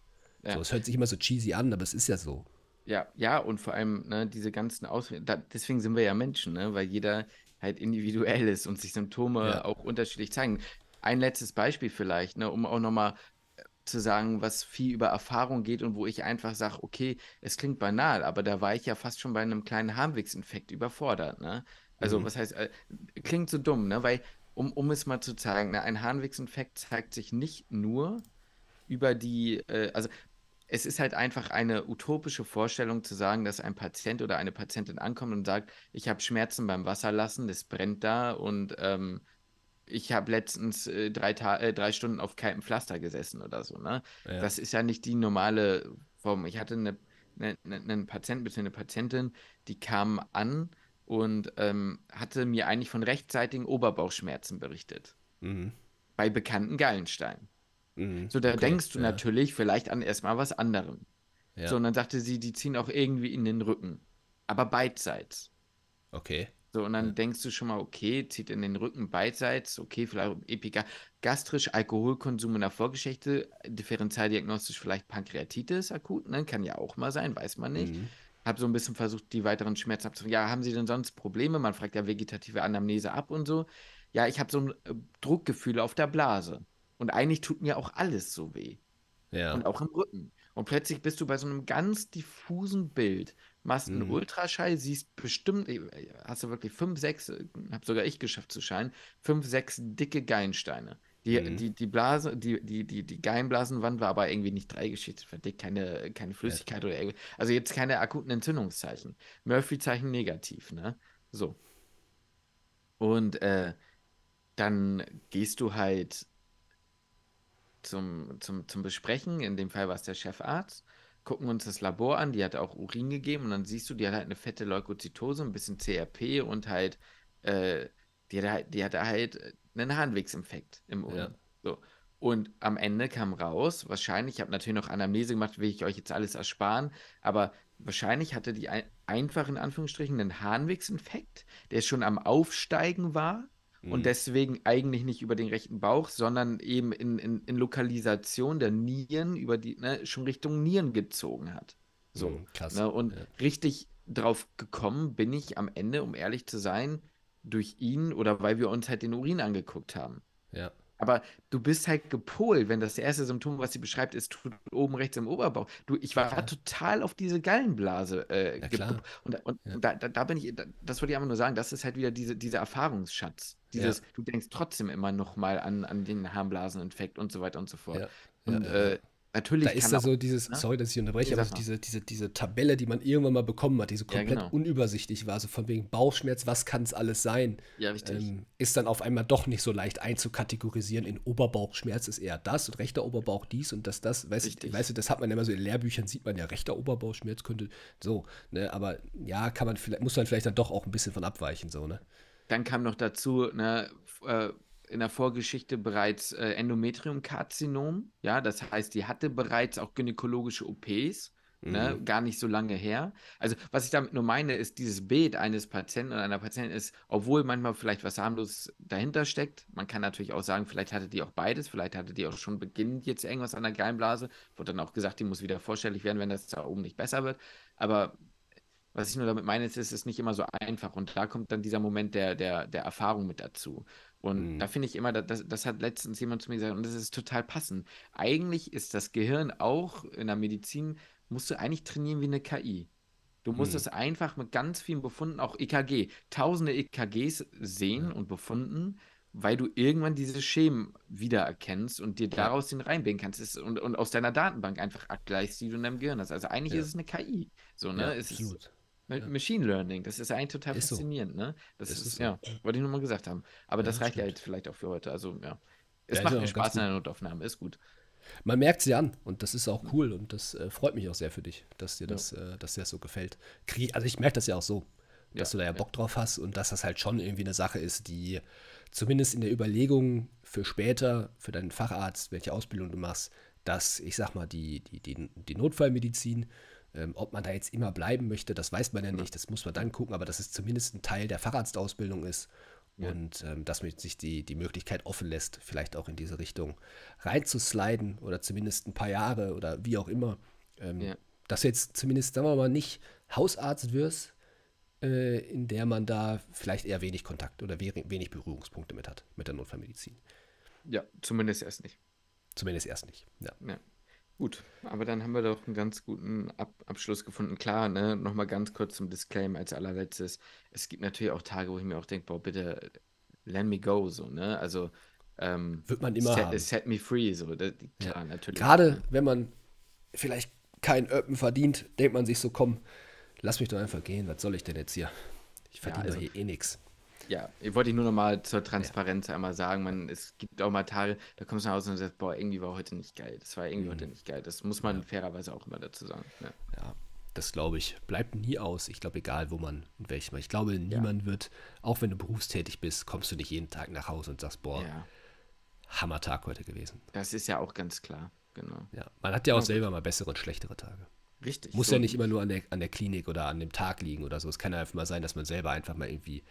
Ja. So, es hört sich immer so cheesy an, aber es ist ja so. Ja, ja, und vor allem ne, diese ganzen Auswirkungen, deswegen sind wir ja Menschen, ne? weil jeder halt individuell ist und sich Symptome ja. auch unterschiedlich zeigen. Ein letztes Beispiel vielleicht, ne, um auch nochmal äh, zu sagen, was viel über Erfahrung geht und wo ich einfach sage, okay, es klingt banal, aber da war ich ja fast schon bei einem kleinen Harnwegsinfekt überfordert. Ne? Also, mhm. was heißt, äh, klingt so dumm, ne? weil, um, um es mal zu zeigen, ne, ein Harnwegsinfekt zeigt sich nicht nur über die, äh, also es ist halt einfach eine utopische Vorstellung zu sagen, dass ein Patient oder eine Patientin ankommt und sagt, ich habe Schmerzen beim Wasserlassen, das brennt da und ähm, ich habe letztens äh, drei, äh, drei Stunden auf kaltem Pflaster gesessen oder so. Ne? Ja. Das ist ja nicht die normale Form. Ich hatte eine, eine, ne, einen Patienten bzw. eine Patientin, die kam an und ähm, hatte mir eigentlich von rechtzeitigen Oberbauchschmerzen berichtet. Mhm. Bei bekannten Gallensteinen. Mhm. So, da okay, denkst du ja. natürlich vielleicht an erstmal was anderem. Ja. So, und dann sagte sie, die ziehen auch irgendwie in den Rücken. Aber beidseits. Okay. So, und dann ja. denkst du schon mal, okay, zieht in den Rücken beidseits, okay, vielleicht Epiga. Gastrisch, Alkoholkonsum in der Vorgeschichte, differenzialdiagnostisch vielleicht Pankreatitis akut, ne? kann ja auch mal sein, weiß man nicht. Mhm. Habe so ein bisschen versucht, die weiteren Schmerzen abzufangen. Ja, haben Sie denn sonst Probleme? Man fragt ja vegetative Anamnese ab und so. Ja, ich habe so ein äh, Druckgefühl auf der Blase. Und eigentlich tut mir auch alles so weh. Ja. Und auch im Rücken. Und plötzlich bist du bei so einem ganz diffusen Bild, machst einen mhm. Ultraschall, siehst bestimmt, äh, hast du wirklich fünf, sechs, äh, hab sogar ich geschafft zu scheinen, fünf, sechs dicke Geinsteine. Die, mhm. die, die Blase, die, die, die, die Geilenblasenwand war aber irgendwie nicht dreigeschichtet, verdickt, keine, keine Flüssigkeit ja. oder irgendwie. Also jetzt keine akuten Entzündungszeichen. Murphy-Zeichen negativ, ne? So. Und äh, dann gehst du halt zum, zum, zum Besprechen. In dem Fall war es der Chefarzt. Gucken uns das Labor an, die hat auch Urin gegeben und dann siehst du, die hat halt eine fette Leukozytose, ein bisschen CRP und halt, äh, die, hatte halt die hatte halt einen Harnwegsinfekt im Urin. Ja. So. Und am Ende kam raus, wahrscheinlich, ich habe natürlich noch Anamnese gemacht, will ich euch jetzt alles ersparen, aber wahrscheinlich hatte die ein, einfach in Anführungsstrichen einen Harnwegsinfekt, der schon am Aufsteigen war mhm. und deswegen eigentlich nicht über den rechten Bauch, sondern eben in, in, in Lokalisation der Nieren über die, ne, schon Richtung Nieren gezogen hat. So. Mhm, krass. Ne, und ja. richtig drauf gekommen bin ich am Ende, um ehrlich zu sein, durch ihn oder weil wir uns halt den Urin angeguckt haben. Ja. Aber du bist halt gepolt, wenn das erste Symptom, was sie beschreibt, ist, tut oben rechts im Oberbauch. Du, ich war ja. total auf diese Gallenblase äh, ja, Und, und ja. da, da, da, bin ich, das wollte ich einfach nur sagen, das ist halt wieder diese, dieser Erfahrungsschatz. Dieses, du denkst trotzdem immer nochmal an, an den Harnblaseninfekt und so weiter und so fort. Und äh, Natürlich da ist da so dieses, ne? sorry, dass ich unterbreche, aber diese, diese, diese Tabelle, die man irgendwann mal bekommen hat, die so komplett ja, genau. unübersichtlich war, so von wegen Bauchschmerz, was kann es alles sein, ja, ähm, ist dann auf einmal doch nicht so leicht einzukategorisieren. In Oberbauchschmerz ist eher das und rechter Oberbauch dies und das, das. Weißt, du, weißt du, das hat man immer so in Lehrbüchern, sieht man ja, rechter Oberbauchschmerz könnte so, ne, aber ja, kann man vielleicht, muss man vielleicht dann doch auch ein bisschen von abweichen, so, ne. Dann kam noch dazu, ne, äh, in der Vorgeschichte bereits äh, Endometriumkarzinom. Ja, das heißt, die hatte bereits auch gynäkologische OPs. Ne, mhm. gar nicht so lange her. Also, was ich damit nur meine, ist dieses Bild eines Patienten oder einer Patientin ist, obwohl manchmal vielleicht was harmlos dahinter steckt. Man kann natürlich auch sagen, vielleicht hatte die auch beides, vielleicht hatte die auch schon beginnend jetzt irgendwas an der Gallenblase. Wurde dann auch gesagt, die muss wieder vorstellig werden, wenn das da oben nicht besser wird. Aber was ich nur damit meine, ist, ist es nicht immer so einfach. Und da kommt dann dieser Moment der, der, der Erfahrung mit dazu. Und mhm. da finde ich immer, das, das hat letztens jemand zu mir gesagt, und das ist total passend. Eigentlich ist das Gehirn auch in der Medizin, musst du eigentlich trainieren wie eine KI. Du musst mhm. es einfach mit ganz vielen Befunden, auch EKG, tausende EKGs sehen und befunden, weil du irgendwann diese Schemen wiedererkennst und dir daraus den reinbringen kannst und, und aus deiner Datenbank einfach abgleichst, die du in deinem Gehirn hast. Also eigentlich ja. ist es eine KI. So, ne? Ja, es absolut. Ist, Machine Learning, das ist ja eigentlich total ist faszinierend, so. ne? Das ist, ist so. ja, wollte ich nur mal gesagt haben. Aber ja, das reicht stimmt. halt vielleicht auch für heute. Also, ja. Es ja, macht mir Spaß in der Notaufnahme, ist gut. Man merkt sie an und das ist auch cool und das äh, freut mich auch sehr für dich, dass dir das, ja. äh, dass dir das so gefällt. Krieg, also ich merke das ja auch so, dass du da ja Bock drauf hast und dass das halt schon irgendwie eine Sache ist, die zumindest in der Überlegung für später, für deinen Facharzt, welche Ausbildung du machst, dass ich sag mal, die, die, die, die Notfallmedizin ähm, ob man da jetzt immer bleiben möchte, das weiß man ja nicht, das muss man dann gucken, aber dass es zumindest ein Teil der Facharztausbildung ist ja. und ähm, dass man sich die, die Möglichkeit offen lässt, vielleicht auch in diese Richtung reinzusliden oder zumindest ein paar Jahre oder wie auch immer. Ähm, ja. Dass du jetzt zumindest, sagen wir mal, nicht Hausarzt wirst, äh, in der man da vielleicht eher wenig Kontakt oder wenig Berührungspunkte mit hat, mit der Notfallmedizin. Ja, zumindest erst nicht. Zumindest erst nicht, ja. ja. Gut, aber dann haben wir doch einen ganz guten Ab Abschluss gefunden. Klar, ne, nochmal ganz kurz zum Disclaimer als allerletztes. Es gibt natürlich auch Tage, wo ich mir auch denke, boah, bitte äh, let me go, so, ne? Also ähm, wird man immer set, haben. set me free, so, das, klar, ja. natürlich. Gerade wenn man vielleicht keinen Öppen verdient, denkt man sich so, komm, lass mich doch einfach gehen, was soll ich denn jetzt hier? Ich verdiene ja, also, hier eh nichts. Ja, ich wollte nur noch mal zur Transparenz ja. einmal sagen. Man, es gibt auch mal Tage, da kommst du nach Hause und sagst, boah, irgendwie war heute nicht geil. Das war irgendwie mhm. heute nicht geil. Das muss man ja. fairerweise auch immer dazu sagen. Ne? Ja, das glaube ich. Bleibt nie aus. Ich glaube, egal wo man und welchem. Ich glaube, niemand ja. wird, auch wenn du berufstätig bist, kommst du nicht jeden Tag nach Hause und sagst, boah, Hammertag heute gewesen. Das ist ja auch ganz klar, genau. Ja, man hat ja auch genau. selber mal bessere und schlechtere Tage. Richtig. Muss so ja nicht immer nur an der, an der Klinik oder an dem Tag liegen oder so. Es kann ja einfach mal sein, dass man selber einfach mal irgendwie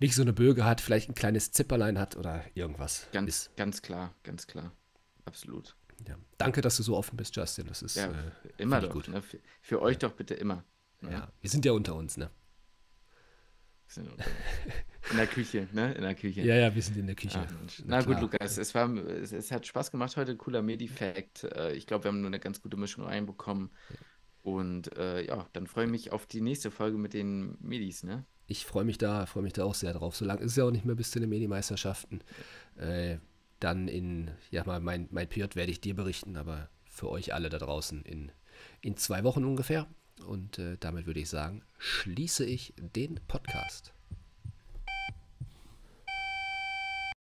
nicht so eine Böge hat, vielleicht ein kleines Zipperlein hat oder irgendwas. Ganz, ist. ganz klar, ganz klar. Absolut. Ja. Danke, dass du so offen bist, Justin. Das ist ja, äh, immer doch, gut. Ne? Für, für, euch ja. doch bitte immer. Ne? Ja, wir sind ja unter uns, ne? Wir sind unter uns. In der Küche, ne? In der Küche. Ja, ja, wir sind in der Küche. Ach, Na, Na gut, Lukas, es, war, es, es, hat Spaß gemacht heute. Cooler Medi-Fact. Äh, ich glaube, wir haben nur eine ganz gute Mischung reinbekommen. Und äh, ja, dann freue ich mich auf die nächste Folge mit den Medis, ne? Ich freue mich da, freue mich da auch sehr drauf. So lange ist es ja auch nicht mehr bis zu den Medi-Meisterschaften. Äh, dann in, ja mal, mein, mein Period werde ich dir berichten, aber für euch alle da draußen in, in zwei Wochen ungefähr. Und äh, damit würde ich sagen, schließe ich den Podcast.